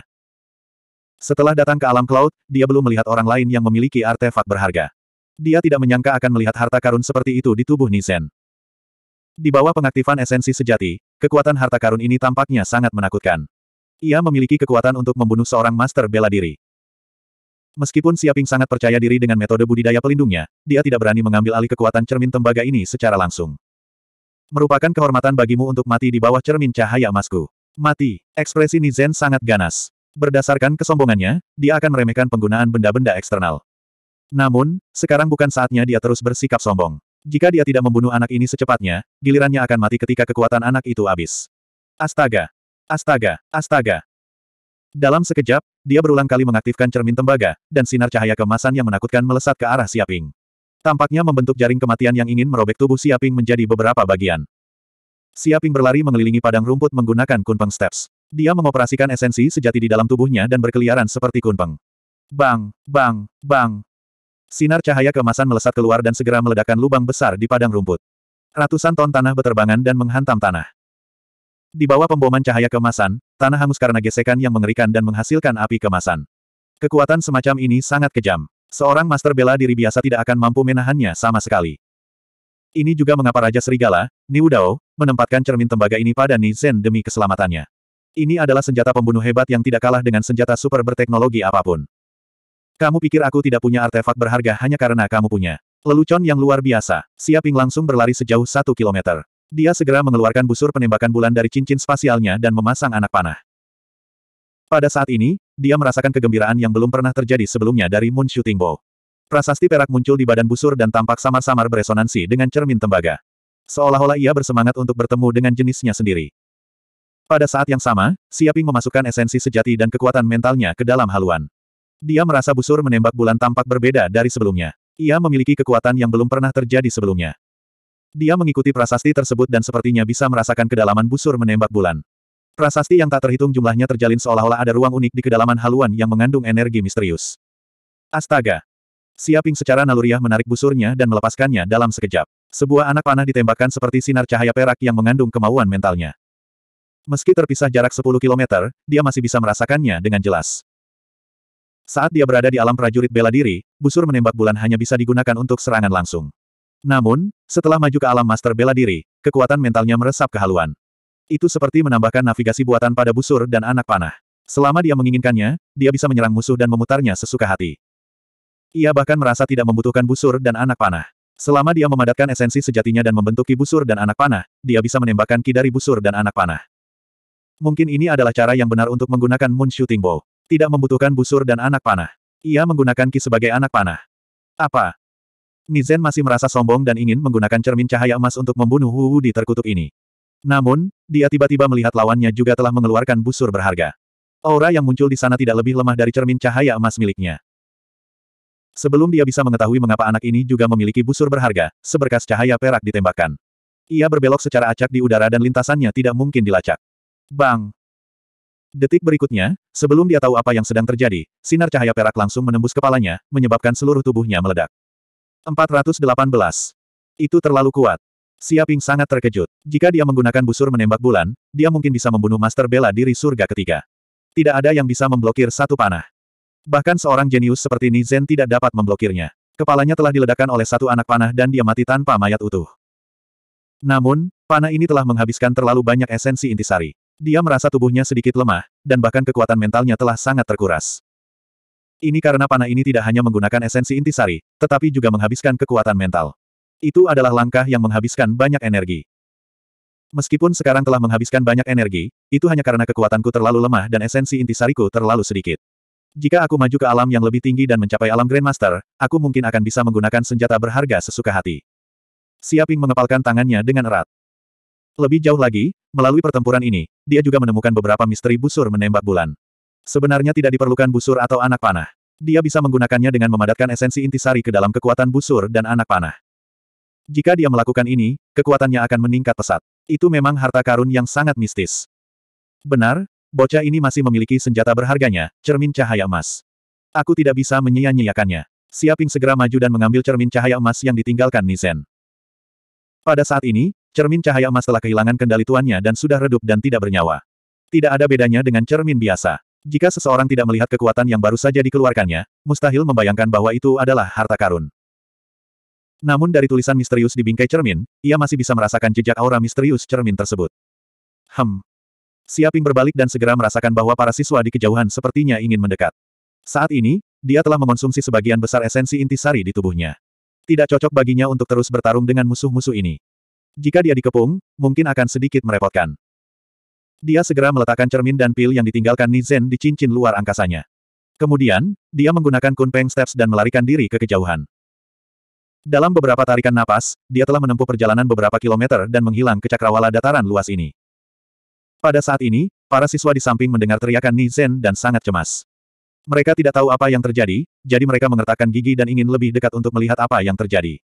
Setelah datang ke alam cloud, dia belum melihat orang lain yang memiliki artefak berharga. Dia tidak menyangka akan melihat harta karun seperti itu di tubuh Nizen. Di bawah pengaktifan esensi sejati, kekuatan harta karun ini tampaknya sangat menakutkan. Ia memiliki kekuatan untuk membunuh seorang master bela diri. Meskipun Siaping sangat percaya diri dengan metode budidaya pelindungnya, dia tidak berani mengambil alih kekuatan cermin tembaga ini secara langsung. Merupakan kehormatan bagimu untuk mati di bawah cermin cahaya emasku. Mati. Ekspresi Nizen sangat ganas. Berdasarkan kesombongannya, dia akan meremehkan penggunaan benda-benda eksternal. Namun, sekarang bukan saatnya dia terus bersikap sombong. Jika dia tidak membunuh anak ini secepatnya, gilirannya akan mati ketika kekuatan anak itu habis. Astaga! Astaga! Astaga! Dalam sekejap, dia berulang kali mengaktifkan cermin tembaga, dan sinar cahaya kemasan yang menakutkan melesat ke arah Siaping. Tampaknya membentuk jaring kematian yang ingin merobek tubuh Siaping menjadi beberapa bagian. Siaping berlari mengelilingi padang rumput menggunakan kunpeng steps. Dia mengoperasikan esensi sejati di dalam tubuhnya dan berkeliaran seperti kunpeng. Bang, bang, bang. Sinar cahaya kemasan melesat keluar dan segera meledakkan lubang besar di padang rumput. Ratusan ton tanah beterbangan dan menghantam tanah. Di bawah pemboman cahaya kemasan, tanah hangus karena gesekan yang mengerikan dan menghasilkan api kemasan. Kekuatan semacam ini sangat kejam. Seorang master bela diri biasa tidak akan mampu menahannya sama sekali. Ini juga mengapa Raja Serigala, Niu Dao, menempatkan cermin tembaga ini pada Ni Zen demi keselamatannya. Ini adalah senjata pembunuh hebat yang tidak kalah dengan senjata super berteknologi apapun. Kamu pikir aku tidak punya artefak berharga hanya karena kamu punya. Lelucon yang luar biasa, Siaping langsung berlari sejauh satu kilometer. Dia segera mengeluarkan busur penembakan bulan dari cincin spasialnya dan memasang anak panah. Pada saat ini, dia merasakan kegembiraan yang belum pernah terjadi sebelumnya dari Moon Shooting Bow. Prasasti perak muncul di badan busur dan tampak samar-samar beresonansi dengan cermin tembaga. Seolah-olah ia bersemangat untuk bertemu dengan jenisnya sendiri. Pada saat yang sama, Siaping memasukkan esensi sejati dan kekuatan mentalnya ke dalam haluan. Dia merasa busur menembak bulan tampak berbeda dari sebelumnya. Ia memiliki kekuatan yang belum pernah terjadi sebelumnya. Dia mengikuti prasasti tersebut dan sepertinya bisa merasakan kedalaman busur menembak bulan. Prasasti yang tak terhitung jumlahnya terjalin seolah-olah ada ruang unik di kedalaman haluan yang mengandung energi misterius. Astaga! Siaping secara naluriah menarik busurnya dan melepaskannya dalam sekejap. Sebuah anak panah ditembakkan seperti sinar cahaya perak yang mengandung kemauan mentalnya. Meski terpisah jarak 10 km, dia masih bisa merasakannya dengan jelas. Saat dia berada di alam prajurit bela diri, busur menembak bulan hanya bisa digunakan untuk serangan langsung. Namun, setelah maju ke alam master bela diri, kekuatan mentalnya meresap ke haluan. Itu seperti menambahkan navigasi buatan pada busur dan anak panah. Selama dia menginginkannya, dia bisa menyerang musuh dan memutarnya sesuka hati. Ia bahkan merasa tidak membutuhkan busur dan anak panah. Selama dia memadatkan esensi sejatinya dan membentuk busur dan anak panah, dia bisa menembakkan ki dari busur dan anak panah. Mungkin ini adalah cara yang benar untuk menggunakan Moon Shooting Bow. Tidak membutuhkan busur dan anak panah. Ia menggunakan ki sebagai anak panah. Apa? Nizen masih merasa sombong dan ingin menggunakan cermin cahaya emas untuk membunuh Wu Wu di terkutuk ini. Namun, dia tiba-tiba melihat lawannya juga telah mengeluarkan busur berharga. Aura yang muncul di sana tidak lebih lemah dari cermin cahaya emas miliknya. Sebelum dia bisa mengetahui mengapa anak ini juga memiliki busur berharga, seberkas cahaya perak ditembakkan. Ia berbelok secara acak di udara dan lintasannya tidak mungkin dilacak. Bang! Detik berikutnya, sebelum dia tahu apa yang sedang terjadi, sinar cahaya perak langsung menembus kepalanya, menyebabkan seluruh tubuhnya meledak. 418. Itu terlalu kuat. Siaping sangat terkejut. Jika dia menggunakan busur menembak bulan, dia mungkin bisa membunuh master bela diri surga ketiga. Tidak ada yang bisa memblokir satu panah. Bahkan seorang jenius seperti Nizen tidak dapat memblokirnya. Kepalanya telah diledakkan oleh satu anak panah dan dia mati tanpa mayat utuh. Namun, panah ini telah menghabiskan terlalu banyak esensi intisari. Dia merasa tubuhnya sedikit lemah, dan bahkan kekuatan mentalnya telah sangat terkuras. Ini karena panah ini tidak hanya menggunakan esensi intisari, tetapi juga menghabiskan kekuatan mental. Itu adalah langkah yang menghabiskan banyak energi. Meskipun sekarang telah menghabiskan banyak energi, itu hanya karena kekuatanku terlalu lemah dan esensi intisariku terlalu sedikit. Jika aku maju ke alam yang lebih tinggi dan mencapai alam Grandmaster, aku mungkin akan bisa menggunakan senjata berharga sesuka hati. Siaping mengepalkan tangannya dengan erat. Lebih jauh lagi, melalui pertempuran ini, dia juga menemukan beberapa misteri busur menembak bulan. Sebenarnya tidak diperlukan busur atau anak panah. Dia bisa menggunakannya dengan memadatkan esensi intisari ke dalam kekuatan busur dan anak panah. Jika dia melakukan ini, kekuatannya akan meningkat pesat. Itu memang harta karun yang sangat mistis. Benar, bocah ini masih memiliki senjata berharganya, cermin cahaya emas. Aku tidak bisa menyia-nyiakannya. Siaping segera maju dan mengambil cermin cahaya emas yang ditinggalkan Nizen. Pada saat ini, cermin cahaya emas telah kehilangan kendali tuannya dan sudah redup dan tidak bernyawa. Tidak ada bedanya dengan cermin biasa. Jika seseorang tidak melihat kekuatan yang baru saja dikeluarkannya, mustahil membayangkan bahwa itu adalah harta karun. Namun dari tulisan misterius di bingkai cermin, ia masih bisa merasakan jejak aura misterius cermin tersebut. Hem. Siaping berbalik dan segera merasakan bahwa para siswa di kejauhan sepertinya ingin mendekat. Saat ini, dia telah mengonsumsi sebagian besar esensi intisari di tubuhnya. Tidak cocok baginya untuk terus bertarung dengan musuh-musuh ini. Jika dia dikepung, mungkin akan sedikit merepotkan. Dia segera meletakkan cermin dan pil yang ditinggalkan Nizen di cincin luar angkasanya. Kemudian, dia menggunakan Kunpeng Steps dan melarikan diri ke kejauhan. Dalam beberapa tarikan napas, dia telah menempuh perjalanan beberapa kilometer dan menghilang ke cakrawala dataran luas ini. Pada saat ini, para siswa di samping mendengar teriakan Nizen dan sangat cemas. Mereka tidak tahu apa yang terjadi, jadi mereka mengertakkan gigi dan ingin lebih dekat untuk melihat apa yang terjadi.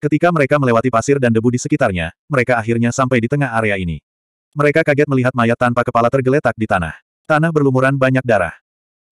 Ketika mereka melewati pasir dan debu di sekitarnya, mereka akhirnya sampai di tengah area ini. Mereka kaget melihat mayat tanpa kepala tergeletak di tanah. Tanah berlumuran banyak darah.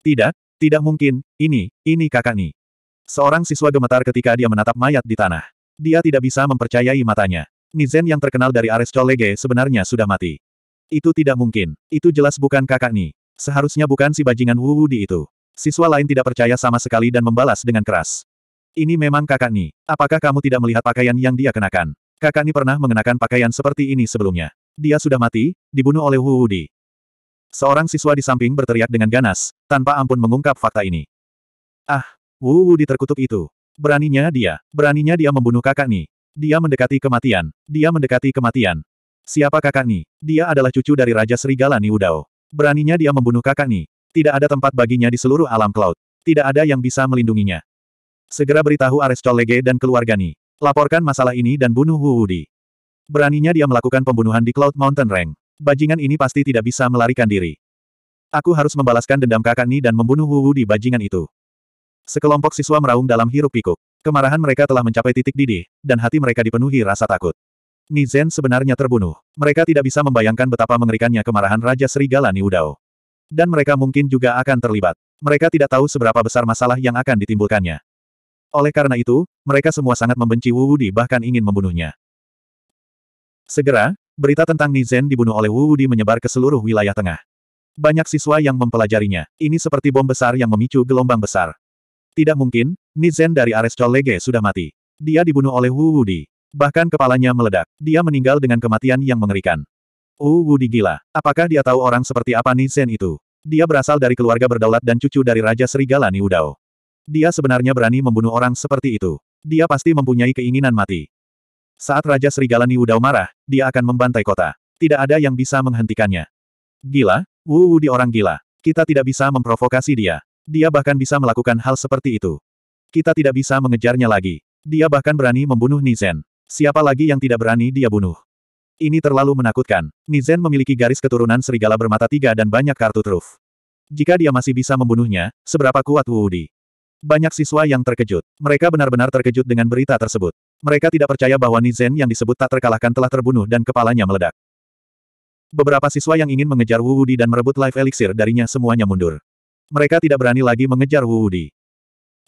Tidak, tidak mungkin, ini, ini kakak Ni. Seorang siswa gemetar ketika dia menatap mayat di tanah. Dia tidak bisa mempercayai matanya. Nizen yang terkenal dari Ares Cholege sebenarnya sudah mati. Itu tidak mungkin. Itu jelas bukan kakak Ni. Seharusnya bukan si bajingan Wu Di itu. Siswa lain tidak percaya sama sekali dan membalas dengan keras. Ini memang kakak Ni. Apakah kamu tidak melihat pakaian yang dia kenakan? Kakak Ni pernah mengenakan pakaian seperti ini sebelumnya. Dia sudah mati, dibunuh oleh Wu Di. Seorang siswa di samping berteriak dengan ganas, tanpa ampun mengungkap fakta ini. Ah, Wu Wu di terkutuk itu. Beraninya dia, beraninya dia membunuh kakak Ni. Dia mendekati kematian, dia mendekati kematian. Siapa kakak Ni? Dia adalah cucu dari Raja Serigala Ni Udao. Beraninya dia membunuh kakak Ni. Tidak ada tempat baginya di seluruh alam cloud. Tidak ada yang bisa melindunginya. Segera beritahu Ares Colege dan keluarga Ni. Laporkan masalah ini dan bunuh Wu Di. Beraninya dia melakukan pembunuhan di Cloud Mountain Rank. Bajingan ini pasti tidak bisa melarikan diri. Aku harus membalaskan dendam kakak Ni dan membunuh Wu Di, bajingan itu. Sekelompok siswa meraung dalam hiruk-pikuk. Kemarahan mereka telah mencapai titik didih, dan hati mereka dipenuhi rasa takut. Nizen sebenarnya terbunuh. Mereka tidak bisa membayangkan betapa mengerikannya kemarahan Raja Serigala Niudao. Dan mereka mungkin juga akan terlibat. Mereka tidak tahu seberapa besar masalah yang akan ditimbulkannya. Oleh karena itu, mereka semua sangat membenci Wu Wudi bahkan ingin membunuhnya. Segera, berita tentang Nizen dibunuh oleh Wu Wudi menyebar ke seluruh wilayah tengah. Banyak siswa yang mempelajarinya. Ini seperti bom besar yang memicu gelombang besar. Tidak mungkin, Nizen dari Arestol Lege sudah mati. Dia dibunuh oleh Wu Wudi. Bahkan kepalanya meledak. Dia meninggal dengan kematian yang mengerikan. Wu Wudi gila. Apakah dia tahu orang seperti apa Nizen itu? Dia berasal dari keluarga berdaulat dan cucu dari Raja Serigala Niudao. Dia sebenarnya berani membunuh orang seperti itu. Dia pasti mempunyai keinginan mati. Saat Raja Serigala Niudao marah, dia akan membantai kota. Tidak ada yang bisa menghentikannya. Gila, Wu Wudi orang gila. Kita tidak bisa memprovokasi dia. Dia bahkan bisa melakukan hal seperti itu. Kita tidak bisa mengejarnya lagi. Dia bahkan berani membunuh Nizen. Siapa lagi yang tidak berani dia bunuh? Ini terlalu menakutkan. Nizen memiliki garis keturunan serigala bermata tiga dan banyak kartu truf. Jika dia masih bisa membunuhnya, seberapa kuat Wuudi? Banyak siswa yang terkejut. Mereka benar-benar terkejut dengan berita tersebut. Mereka tidak percaya bahwa Nizen yang disebut tak terkalahkan telah terbunuh dan kepalanya meledak. Beberapa siswa yang ingin mengejar Wuudi dan merebut life elixir darinya semuanya mundur. Mereka tidak berani lagi mengejar Wu Wudi.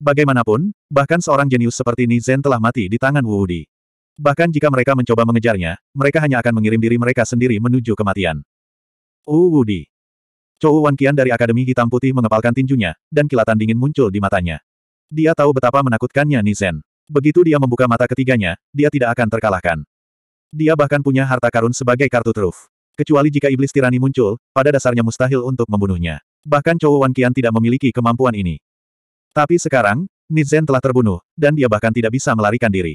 Bagaimanapun, bahkan seorang jenius seperti Nizen telah mati di tangan Wu Wudi. Bahkan jika mereka mencoba mengejarnya, mereka hanya akan mengirim diri mereka sendiri menuju kematian. Wu Wudi. Chou Wankian dari Akademi Hitam Putih mengepalkan tinjunya, dan kilatan dingin muncul di matanya. Dia tahu betapa menakutkannya Nizen. Begitu dia membuka mata ketiganya, dia tidak akan terkalahkan. Dia bahkan punya harta karun sebagai kartu truf. Kecuali jika iblis tirani muncul, pada dasarnya mustahil untuk membunuhnya. Bahkan Chou Wan Qian tidak memiliki kemampuan ini. Tapi sekarang, Nizhen telah terbunuh, dan dia bahkan tidak bisa melarikan diri.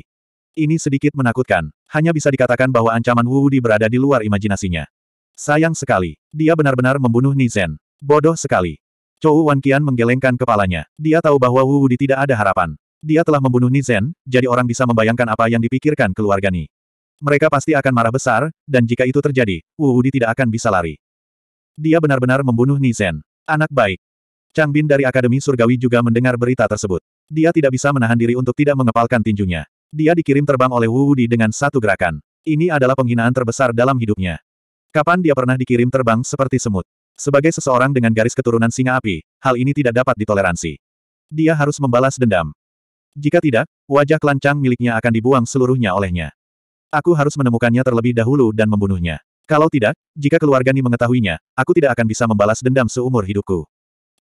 Ini sedikit menakutkan. Hanya bisa dikatakan bahwa ancaman Wu Di berada di luar imajinasinya. Sayang sekali. Dia benar-benar membunuh Nizhen. Bodoh sekali. Chou Wan Qian menggelengkan kepalanya. Dia tahu bahwa Wu Di tidak ada harapan. Dia telah membunuh Nizhen, jadi orang bisa membayangkan apa yang dipikirkan keluarga Ni. Mereka pasti akan marah besar, dan jika itu terjadi, Wu Di tidak akan bisa lari. Dia benar-benar membunuh Nizhen. Anak baik. Chang Bin dari Akademi Surgawi juga mendengar berita tersebut. Dia tidak bisa menahan diri untuk tidak mengepalkan tinjunya. Dia dikirim terbang oleh Wu Wudi dengan satu gerakan. Ini adalah penghinaan terbesar dalam hidupnya. Kapan dia pernah dikirim terbang seperti semut? Sebagai seseorang dengan garis keturunan singa api, hal ini tidak dapat ditoleransi. Dia harus membalas dendam. Jika tidak, wajah kelancang miliknya akan dibuang seluruhnya olehnya. Aku harus menemukannya terlebih dahulu dan membunuhnya. Kalau tidak, jika keluarga Ni mengetahuinya, aku tidak akan bisa membalas dendam seumur hidupku.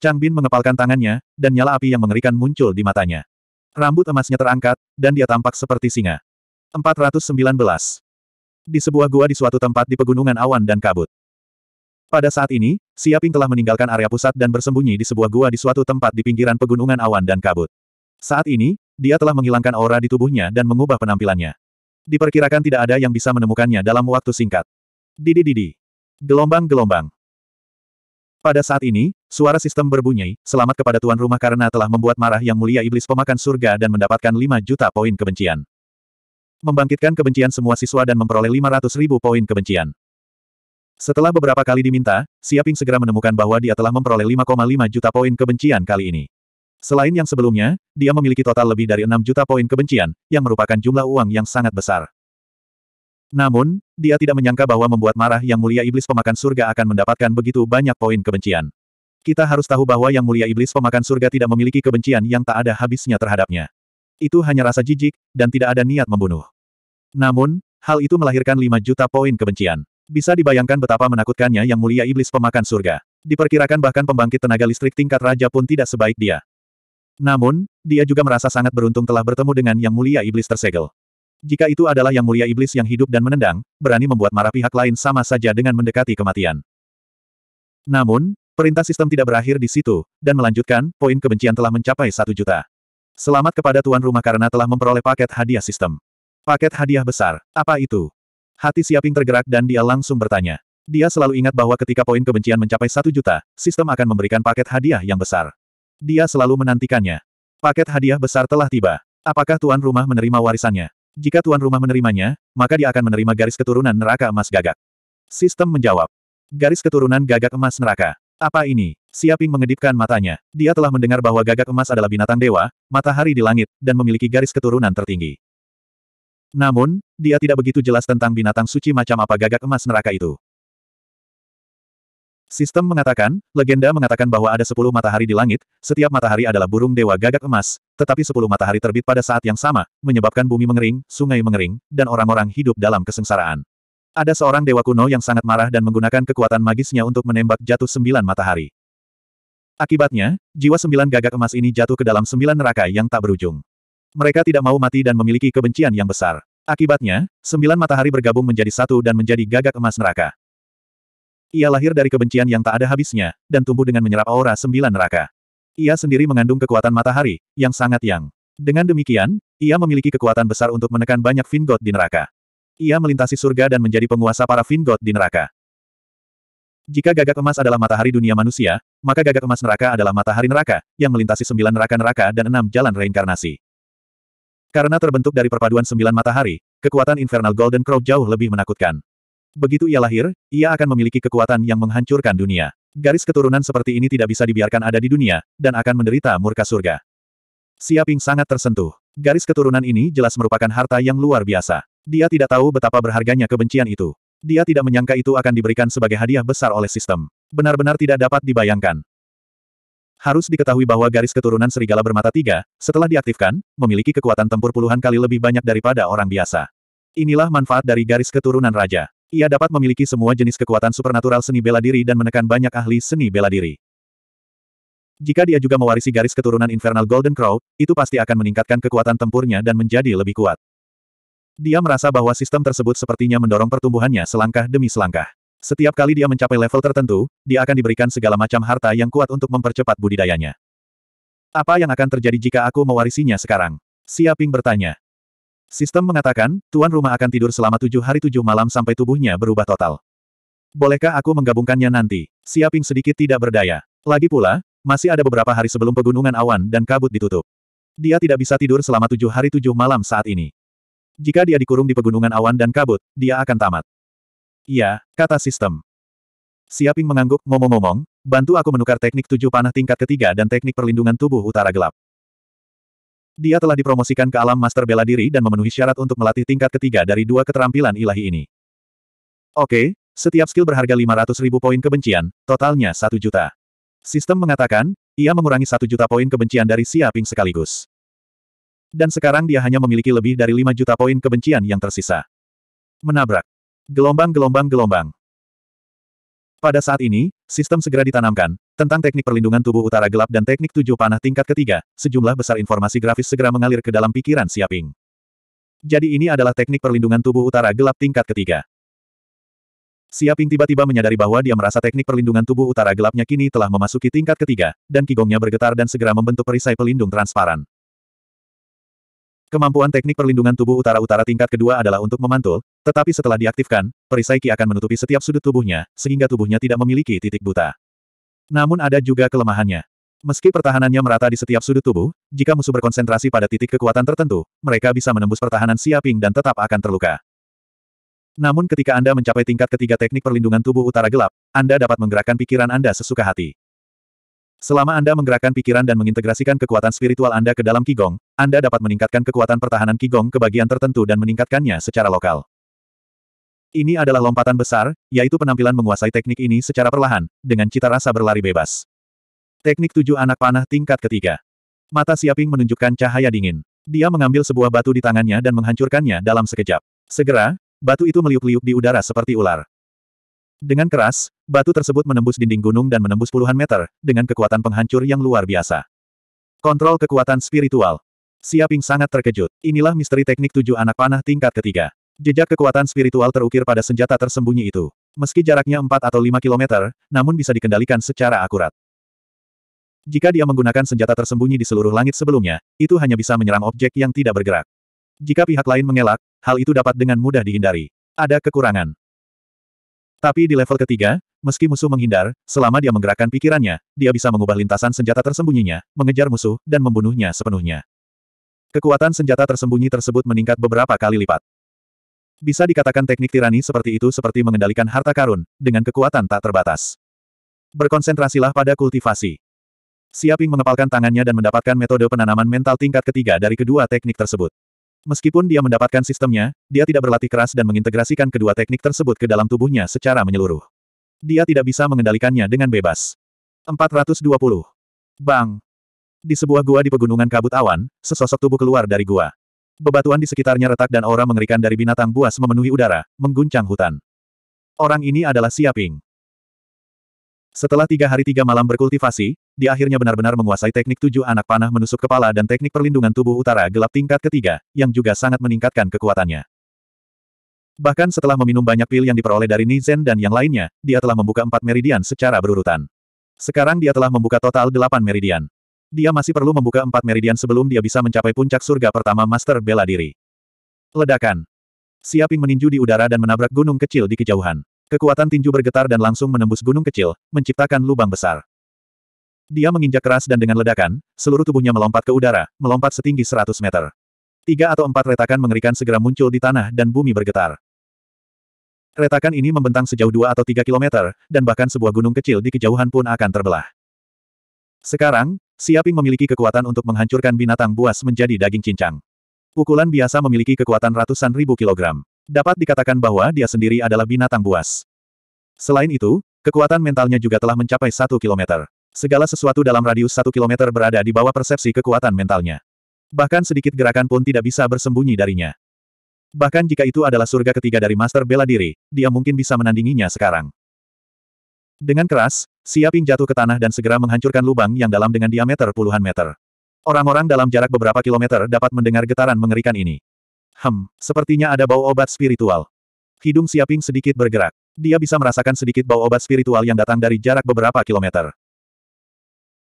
Chang Bin mengepalkan tangannya, dan nyala api yang mengerikan muncul di matanya. Rambut emasnya terangkat, dan dia tampak seperti singa. 419. Di sebuah gua di suatu tempat di pegunungan awan dan kabut. Pada saat ini, Siaping telah meninggalkan area pusat dan bersembunyi di sebuah gua di suatu tempat di pinggiran pegunungan awan dan kabut. Saat ini, dia telah menghilangkan aura di tubuhnya dan mengubah penampilannya. Diperkirakan tidak ada yang bisa menemukannya dalam waktu singkat. Didi-didi. Gelombang-gelombang. Pada saat ini, suara sistem berbunyi, selamat kepada tuan rumah karena telah membuat marah yang mulia iblis pemakan surga dan mendapatkan 5 juta poin kebencian. Membangkitkan kebencian semua siswa dan memperoleh 500 ribu poin kebencian. Setelah beberapa kali diminta, Siaping segera menemukan bahwa dia telah memperoleh 5,5 juta poin kebencian kali ini. Selain yang sebelumnya, dia memiliki total lebih dari 6 juta poin kebencian, yang merupakan jumlah uang yang sangat besar. Namun, dia tidak menyangka bahwa membuat marah yang mulia iblis pemakan surga akan mendapatkan begitu banyak poin kebencian. Kita harus tahu bahwa yang mulia iblis pemakan surga tidak memiliki kebencian yang tak ada habisnya terhadapnya. Itu hanya rasa jijik, dan tidak ada niat membunuh. Namun, hal itu melahirkan 5 juta poin kebencian. Bisa dibayangkan betapa menakutkannya yang mulia iblis pemakan surga. Diperkirakan bahkan pembangkit tenaga listrik tingkat raja pun tidak sebaik dia. Namun, dia juga merasa sangat beruntung telah bertemu dengan yang mulia iblis tersegel. Jika itu adalah yang mulia iblis yang hidup dan menendang, berani membuat marah pihak lain sama saja dengan mendekati kematian. Namun, perintah sistem tidak berakhir di situ, dan melanjutkan, poin kebencian telah mencapai satu juta. Selamat kepada tuan rumah karena telah memperoleh paket hadiah sistem. Paket hadiah besar, apa itu? Hati Siaping tergerak dan dia langsung bertanya. Dia selalu ingat bahwa ketika poin kebencian mencapai satu juta, sistem akan memberikan paket hadiah yang besar. Dia selalu menantikannya. Paket hadiah besar telah tiba. Apakah tuan rumah menerima warisannya? Jika tuan rumah menerimanya, maka dia akan menerima garis keturunan neraka emas gagak. Sistem menjawab. Garis keturunan gagak emas neraka. Apa ini? Siaping mengedipkan matanya. Dia telah mendengar bahwa gagak emas adalah binatang dewa, matahari di langit, dan memiliki garis keturunan tertinggi. Namun, dia tidak begitu jelas tentang binatang suci macam apa gagak emas neraka itu. Sistem mengatakan, legenda mengatakan bahwa ada sepuluh matahari di langit, setiap matahari adalah burung dewa gagak emas, tetapi sepuluh matahari terbit pada saat yang sama, menyebabkan bumi mengering, sungai mengering, dan orang-orang hidup dalam kesengsaraan. Ada seorang dewa kuno yang sangat marah dan menggunakan kekuatan magisnya untuk menembak jatuh sembilan matahari. Akibatnya, jiwa sembilan gagak emas ini jatuh ke dalam sembilan neraka yang tak berujung. Mereka tidak mau mati dan memiliki kebencian yang besar. Akibatnya, sembilan matahari bergabung menjadi satu dan menjadi gagak emas neraka. Ia lahir dari kebencian yang tak ada habisnya, dan tumbuh dengan menyerap aura sembilan neraka. Ia sendiri mengandung kekuatan matahari, yang sangat yang. Dengan demikian, ia memiliki kekuatan besar untuk menekan banyak Vingot di neraka. Ia melintasi surga dan menjadi penguasa para Vingot di neraka. Jika gagak emas adalah matahari dunia manusia, maka gagak emas neraka adalah matahari neraka, yang melintasi sembilan neraka-neraka dan enam jalan reinkarnasi. Karena terbentuk dari perpaduan sembilan matahari, kekuatan Infernal Golden Crow jauh lebih menakutkan. Begitu ia lahir, ia akan memiliki kekuatan yang menghancurkan dunia. Garis keturunan seperti ini tidak bisa dibiarkan ada di dunia, dan akan menderita murka surga. Siaping sangat tersentuh. Garis keturunan ini jelas merupakan harta yang luar biasa. Dia tidak tahu betapa berharganya kebencian itu. Dia tidak menyangka itu akan diberikan sebagai hadiah besar oleh sistem. Benar-benar tidak dapat dibayangkan. Harus diketahui bahwa garis keturunan serigala bermata tiga, setelah diaktifkan, memiliki kekuatan tempur puluhan kali lebih banyak daripada orang biasa. Inilah manfaat dari garis keturunan raja. Ia dapat memiliki semua jenis kekuatan supernatural seni bela diri dan menekan banyak ahli seni bela diri. Jika dia juga mewarisi garis keturunan Infernal Golden Crow, itu pasti akan meningkatkan kekuatan tempurnya dan menjadi lebih kuat. Dia merasa bahwa sistem tersebut sepertinya mendorong pertumbuhannya selangkah demi selangkah. Setiap kali dia mencapai level tertentu, dia akan diberikan segala macam harta yang kuat untuk mempercepat budidayanya. Apa yang akan terjadi jika aku mewarisinya sekarang? Siaping bertanya. Sistem mengatakan, tuan rumah akan tidur selama tujuh hari tujuh malam sampai tubuhnya berubah total. Bolehkah aku menggabungkannya nanti? Siaping sedikit tidak berdaya. Lagi pula, masih ada beberapa hari sebelum pegunungan awan dan kabut ditutup. Dia tidak bisa tidur selama tujuh hari tujuh malam saat ini. Jika dia dikurung di pegunungan awan dan kabut, dia akan tamat. Iya, kata sistem. Siaping mengangguk, ngomong-ngomong, bantu aku menukar teknik tujuh panah tingkat ketiga dan teknik perlindungan tubuh utara gelap. Dia telah dipromosikan ke alam master bela diri dan memenuhi syarat untuk melatih tingkat ketiga dari dua keterampilan ilahi ini. Oke, setiap skill berharga 500 ribu poin kebencian, totalnya 1 juta. Sistem mengatakan, ia mengurangi 1 juta poin kebencian dari Siaping sekaligus. Dan sekarang dia hanya memiliki lebih dari 5 juta poin kebencian yang tersisa. Menabrak. Gelombang-gelombang-gelombang. Pada saat ini, sistem segera ditanamkan, tentang teknik perlindungan tubuh utara gelap dan teknik tujuh panah tingkat ketiga, sejumlah besar informasi grafis segera mengalir ke dalam pikiran Siaping. Jadi ini adalah teknik perlindungan tubuh utara gelap tingkat ketiga. Siaping tiba-tiba menyadari bahwa dia merasa teknik perlindungan tubuh utara gelapnya kini telah memasuki tingkat ketiga, dan kigongnya bergetar dan segera membentuk perisai pelindung transparan. Kemampuan teknik perlindungan tubuh utara-utara tingkat kedua adalah untuk memantul, tetapi setelah diaktifkan, perisai Ki akan menutupi setiap sudut tubuhnya, sehingga tubuhnya tidak memiliki titik buta. Namun ada juga kelemahannya. Meski pertahanannya merata di setiap sudut tubuh, jika musuh berkonsentrasi pada titik kekuatan tertentu, mereka bisa menembus pertahanan Siaping dan tetap akan terluka. Namun ketika Anda mencapai tingkat ketiga teknik perlindungan tubuh utara gelap, Anda dapat menggerakkan pikiran Anda sesuka hati. Selama Anda menggerakkan pikiran dan mengintegrasikan kekuatan spiritual Anda ke dalam Qigong, Anda dapat meningkatkan kekuatan pertahanan Qigong ke bagian tertentu dan meningkatkannya secara lokal. Ini adalah lompatan besar, yaitu penampilan menguasai teknik ini secara perlahan, dengan cita rasa berlari bebas. Teknik tujuh anak panah tingkat ketiga. Mata Siaping menunjukkan cahaya dingin. Dia mengambil sebuah batu di tangannya dan menghancurkannya dalam sekejap. Segera, batu itu meliuk-liuk di udara seperti ular. Dengan keras, batu tersebut menembus dinding gunung dan menembus puluhan meter, dengan kekuatan penghancur yang luar biasa. Kontrol kekuatan spiritual. Siaping sangat terkejut. Inilah misteri teknik tujuh anak panah tingkat ketiga. Jejak kekuatan spiritual terukir pada senjata tersembunyi itu. Meski jaraknya 4 atau 5 kilometer, namun bisa dikendalikan secara akurat. Jika dia menggunakan senjata tersembunyi di seluruh langit sebelumnya, itu hanya bisa menyerang objek yang tidak bergerak. Jika pihak lain mengelak, hal itu dapat dengan mudah dihindari. Ada kekurangan. Tapi di level ketiga, meski musuh menghindar, selama dia menggerakkan pikirannya, dia bisa mengubah lintasan senjata tersembunyinya, mengejar musuh, dan membunuhnya sepenuhnya. Kekuatan senjata tersembunyi tersebut meningkat beberapa kali lipat. Bisa dikatakan teknik tirani seperti itu seperti mengendalikan harta karun, dengan kekuatan tak terbatas. Berkonsentrasilah pada kultivasi. Siaping mengepalkan tangannya dan mendapatkan metode penanaman mental tingkat ketiga dari kedua teknik tersebut. Meskipun dia mendapatkan sistemnya, dia tidak berlatih keras dan mengintegrasikan kedua teknik tersebut ke dalam tubuhnya secara menyeluruh. Dia tidak bisa mengendalikannya dengan bebas. 420. Bang! Di sebuah gua di pegunungan kabut awan, sesosok tubuh keluar dari gua. Bebatuan di sekitarnya retak dan aura mengerikan dari binatang buas memenuhi udara, mengguncang hutan. Orang ini adalah Siaping. Setelah tiga hari tiga malam berkultivasi, dia akhirnya benar-benar menguasai teknik tujuh anak panah menusuk kepala dan teknik perlindungan tubuh utara gelap tingkat ketiga, yang juga sangat meningkatkan kekuatannya. Bahkan setelah meminum banyak pil yang diperoleh dari Nizen dan yang lainnya, dia telah membuka empat meridian secara berurutan. Sekarang dia telah membuka total delapan meridian. Dia masih perlu membuka empat meridian sebelum dia bisa mencapai puncak surga pertama Master Bela Diri. Ledakan. Siaping meninju di udara dan menabrak gunung kecil di kejauhan. Kekuatan tinju bergetar dan langsung menembus gunung kecil, menciptakan lubang besar. Dia menginjak keras dan dengan ledakan, seluruh tubuhnya melompat ke udara, melompat setinggi 100 meter. Tiga atau empat retakan mengerikan segera muncul di tanah dan bumi bergetar. Retakan ini membentang sejauh dua atau tiga kilometer, dan bahkan sebuah gunung kecil di kejauhan pun akan terbelah. Sekarang, Siaping memiliki kekuatan untuk menghancurkan binatang buas menjadi daging cincang. Pukulan biasa memiliki kekuatan ratusan ribu kilogram dapat dikatakan bahwa dia sendiri adalah binatang buas. Selain itu, kekuatan mentalnya juga telah mencapai satu kilometer. Segala sesuatu dalam radius satu kilometer berada di bawah persepsi kekuatan mentalnya. Bahkan sedikit gerakan pun tidak bisa bersembunyi darinya. Bahkan jika itu adalah surga ketiga dari Master Bela Diri, dia mungkin bisa menandinginya sekarang. Dengan keras, Siaping jatuh ke tanah dan segera menghancurkan lubang yang dalam dengan diameter puluhan meter. Orang-orang dalam jarak beberapa kilometer dapat mendengar getaran mengerikan ini. Hem, sepertinya ada bau obat spiritual. Hidung Siaping sedikit bergerak. Dia bisa merasakan sedikit bau obat spiritual yang datang dari jarak beberapa kilometer.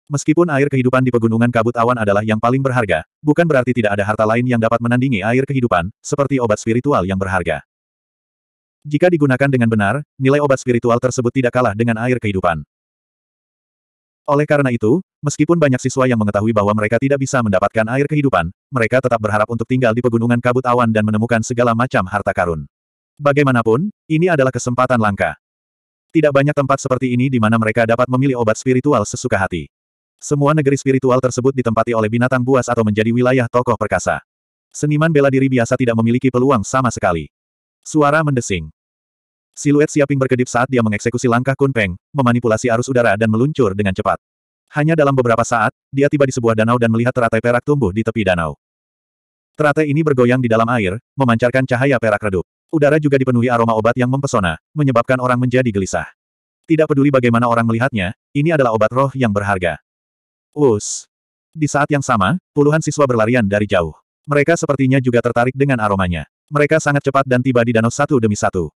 Meskipun air kehidupan di pegunungan kabut awan adalah yang paling berharga, bukan berarti tidak ada harta lain yang dapat menandingi air kehidupan, seperti obat spiritual yang berharga. Jika digunakan dengan benar, nilai obat spiritual tersebut tidak kalah dengan air kehidupan. Oleh karena itu, meskipun banyak siswa yang mengetahui bahwa mereka tidak bisa mendapatkan air kehidupan, mereka tetap berharap untuk tinggal di pegunungan kabut awan dan menemukan segala macam harta karun. Bagaimanapun, ini adalah kesempatan langka. Tidak banyak tempat seperti ini di mana mereka dapat memilih obat spiritual sesuka hati. Semua negeri spiritual tersebut ditempati oleh binatang buas atau menjadi wilayah tokoh perkasa. Seniman bela diri biasa tidak memiliki peluang sama sekali. Suara mendesing. Siluet Siaping berkedip saat dia mengeksekusi langkah Kunpeng, memanipulasi arus udara dan meluncur dengan cepat. Hanya dalam beberapa saat, dia tiba di sebuah danau dan melihat teratai perak tumbuh di tepi danau. Teratai ini bergoyang di dalam air, memancarkan cahaya perak redup. Udara juga dipenuhi aroma obat yang mempesona, menyebabkan orang menjadi gelisah. Tidak peduli bagaimana orang melihatnya, ini adalah obat roh yang berharga. Us. Di saat yang sama, puluhan siswa berlarian dari jauh. Mereka sepertinya juga tertarik dengan aromanya. Mereka sangat cepat dan tiba di danau satu demi satu.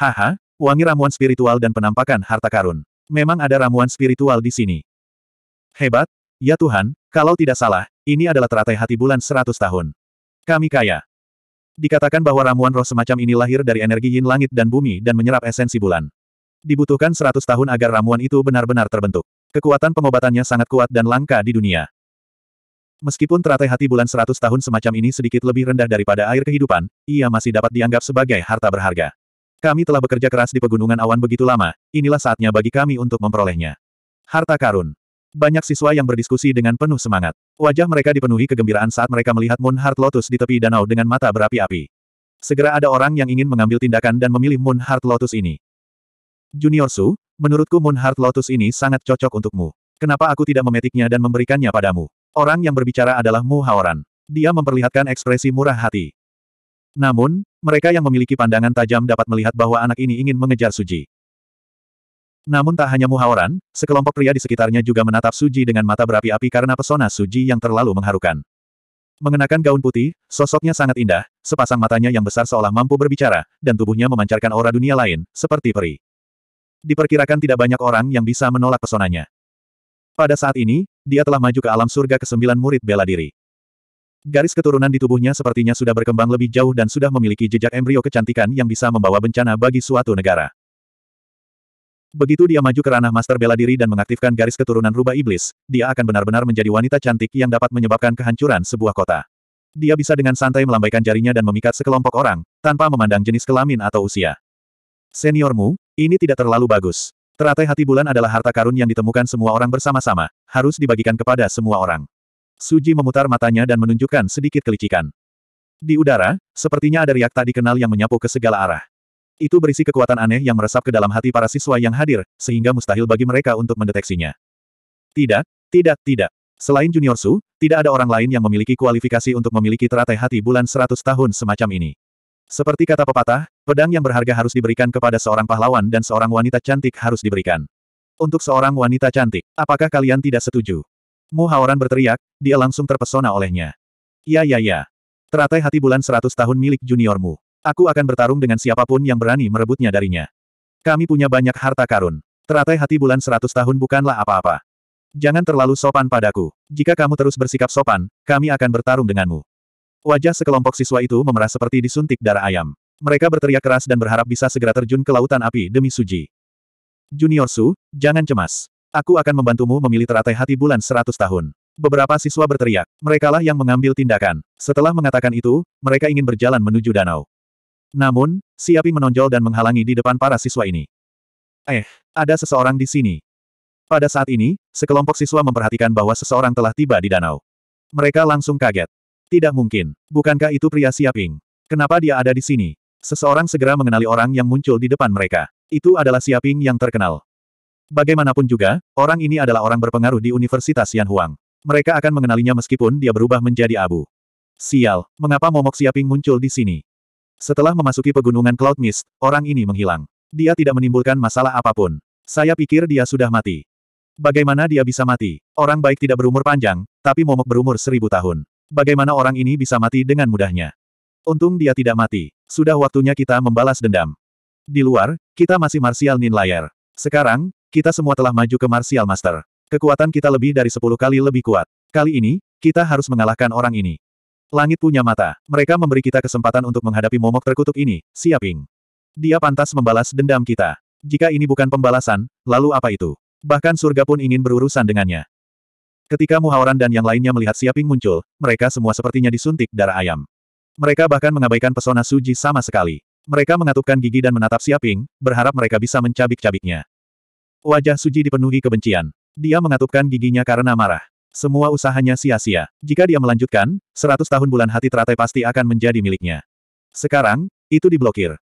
Haha, wangi ramuan spiritual dan penampakan harta karun. Memang ada ramuan spiritual di sini. Hebat, ya Tuhan, kalau tidak salah, ini adalah teratai hati bulan seratus tahun. Kami kaya. Dikatakan bahwa ramuan roh semacam ini lahir dari energi yin langit dan bumi dan menyerap esensi bulan. Dibutuhkan seratus tahun agar ramuan itu benar-benar terbentuk. Kekuatan pengobatannya sangat kuat dan langka di dunia. Meskipun teratai hati bulan 100 tahun semacam ini sedikit lebih rendah daripada air kehidupan, ia masih dapat dianggap sebagai harta berharga. Kami telah bekerja keras di pegunungan awan begitu lama, inilah saatnya bagi kami untuk memperolehnya. Harta karun. Banyak siswa yang berdiskusi dengan penuh semangat. Wajah mereka dipenuhi kegembiraan saat mereka melihat Moon Heart Lotus di tepi danau dengan mata berapi-api. Segera ada orang yang ingin mengambil tindakan dan memilih Moon Heart Lotus ini. Junior Su, menurutku Moon Heart Lotus ini sangat cocok untukmu. Kenapa aku tidak memetiknya dan memberikannya padamu? Orang yang berbicara adalah Mu Haoran. Dia memperlihatkan ekspresi murah hati. Namun, mereka yang memiliki pandangan tajam dapat melihat bahwa anak ini ingin mengejar Suji. Namun tak hanya Muhaoran, sekelompok pria di sekitarnya juga menatap Suji dengan mata berapi-api karena pesona Suji yang terlalu mengharukan. Mengenakan gaun putih, sosoknya sangat indah, sepasang matanya yang besar seolah mampu berbicara, dan tubuhnya memancarkan aura dunia lain, seperti peri. Diperkirakan tidak banyak orang yang bisa menolak pesonanya. Pada saat ini, dia telah maju ke alam surga ke sembilan murid bela diri. Garis keturunan di tubuhnya sepertinya sudah berkembang lebih jauh dan sudah memiliki jejak embrio kecantikan yang bisa membawa bencana bagi suatu negara. Begitu dia maju ke ranah master bela diri dan mengaktifkan garis keturunan rubah iblis, dia akan benar-benar menjadi wanita cantik yang dapat menyebabkan kehancuran sebuah kota. Dia bisa dengan santai melambaikan jarinya dan memikat sekelompok orang, tanpa memandang jenis kelamin atau usia. Seniormu, ini tidak terlalu bagus. Teratai hati bulan adalah harta karun yang ditemukan semua orang bersama-sama, harus dibagikan kepada semua orang. Suji memutar matanya dan menunjukkan sedikit kelicikan. Di udara, sepertinya ada riak tak dikenal yang menyapu ke segala arah. Itu berisi kekuatan aneh yang meresap ke dalam hati para siswa yang hadir, sehingga mustahil bagi mereka untuk mendeteksinya. Tidak, tidak, tidak. Selain Junior Su, tidak ada orang lain yang memiliki kualifikasi untuk memiliki teratai hati bulan 100 tahun semacam ini. Seperti kata pepatah, pedang yang berharga harus diberikan kepada seorang pahlawan dan seorang wanita cantik harus diberikan. Untuk seorang wanita cantik, apakah kalian tidak setuju? Mu Haoran berteriak, dia langsung terpesona olehnya. Ya ya ya. Teratai hati bulan seratus tahun milik juniormu. Aku akan bertarung dengan siapapun yang berani merebutnya darinya. Kami punya banyak harta karun. Teratai hati bulan seratus tahun bukanlah apa-apa. Jangan terlalu sopan padaku. Jika kamu terus bersikap sopan, kami akan bertarung denganmu. Wajah sekelompok siswa itu memerah seperti disuntik darah ayam. Mereka berteriak keras dan berharap bisa segera terjun ke lautan api demi Suji. Junior Su, jangan cemas. Aku akan membantumu memilih teratai hati bulan seratus tahun. Beberapa siswa berteriak. Merekalah yang mengambil tindakan. Setelah mengatakan itu, mereka ingin berjalan menuju danau. Namun, Siapi menonjol dan menghalangi di depan para siswa ini. Eh, ada seseorang di sini. Pada saat ini, sekelompok siswa memperhatikan bahwa seseorang telah tiba di danau. Mereka langsung kaget. Tidak mungkin. Bukankah itu pria Siaping? Kenapa dia ada di sini? Seseorang segera mengenali orang yang muncul di depan mereka. Itu adalah Siaping yang terkenal. Bagaimanapun juga, orang ini adalah orang berpengaruh di Universitas Yanhuang. Mereka akan mengenalinya meskipun dia berubah menjadi abu. Sial, mengapa momok siaping muncul di sini? Setelah memasuki pegunungan Cloud Mist, orang ini menghilang. Dia tidak menimbulkan masalah apapun. Saya pikir dia sudah mati. Bagaimana dia bisa mati? Orang baik tidak berumur panjang, tapi momok berumur seribu tahun. Bagaimana orang ini bisa mati dengan mudahnya? Untung dia tidak mati. Sudah waktunya kita membalas dendam. Di luar, kita masih Martial Ninlayer. Sekarang, kita semua telah maju ke Martial Master. Kekuatan kita lebih dari sepuluh kali lebih kuat. Kali ini, kita harus mengalahkan orang ini. Langit punya mata. Mereka memberi kita kesempatan untuk menghadapi momok terkutuk ini, Siaping. Dia pantas membalas dendam kita. Jika ini bukan pembalasan, lalu apa itu? Bahkan surga pun ingin berurusan dengannya. Ketika Muhaoran dan yang lainnya melihat Siaping muncul, mereka semua sepertinya disuntik darah ayam. Mereka bahkan mengabaikan pesona Suji sama sekali. Mereka mengatupkan gigi dan menatap Siaping, berharap mereka bisa mencabik-cabiknya. Wajah Suji dipenuhi kebencian. Dia mengatupkan giginya karena marah. Semua usahanya sia-sia. Jika dia melanjutkan, seratus tahun bulan hati teratai pasti akan menjadi miliknya. Sekarang, itu diblokir.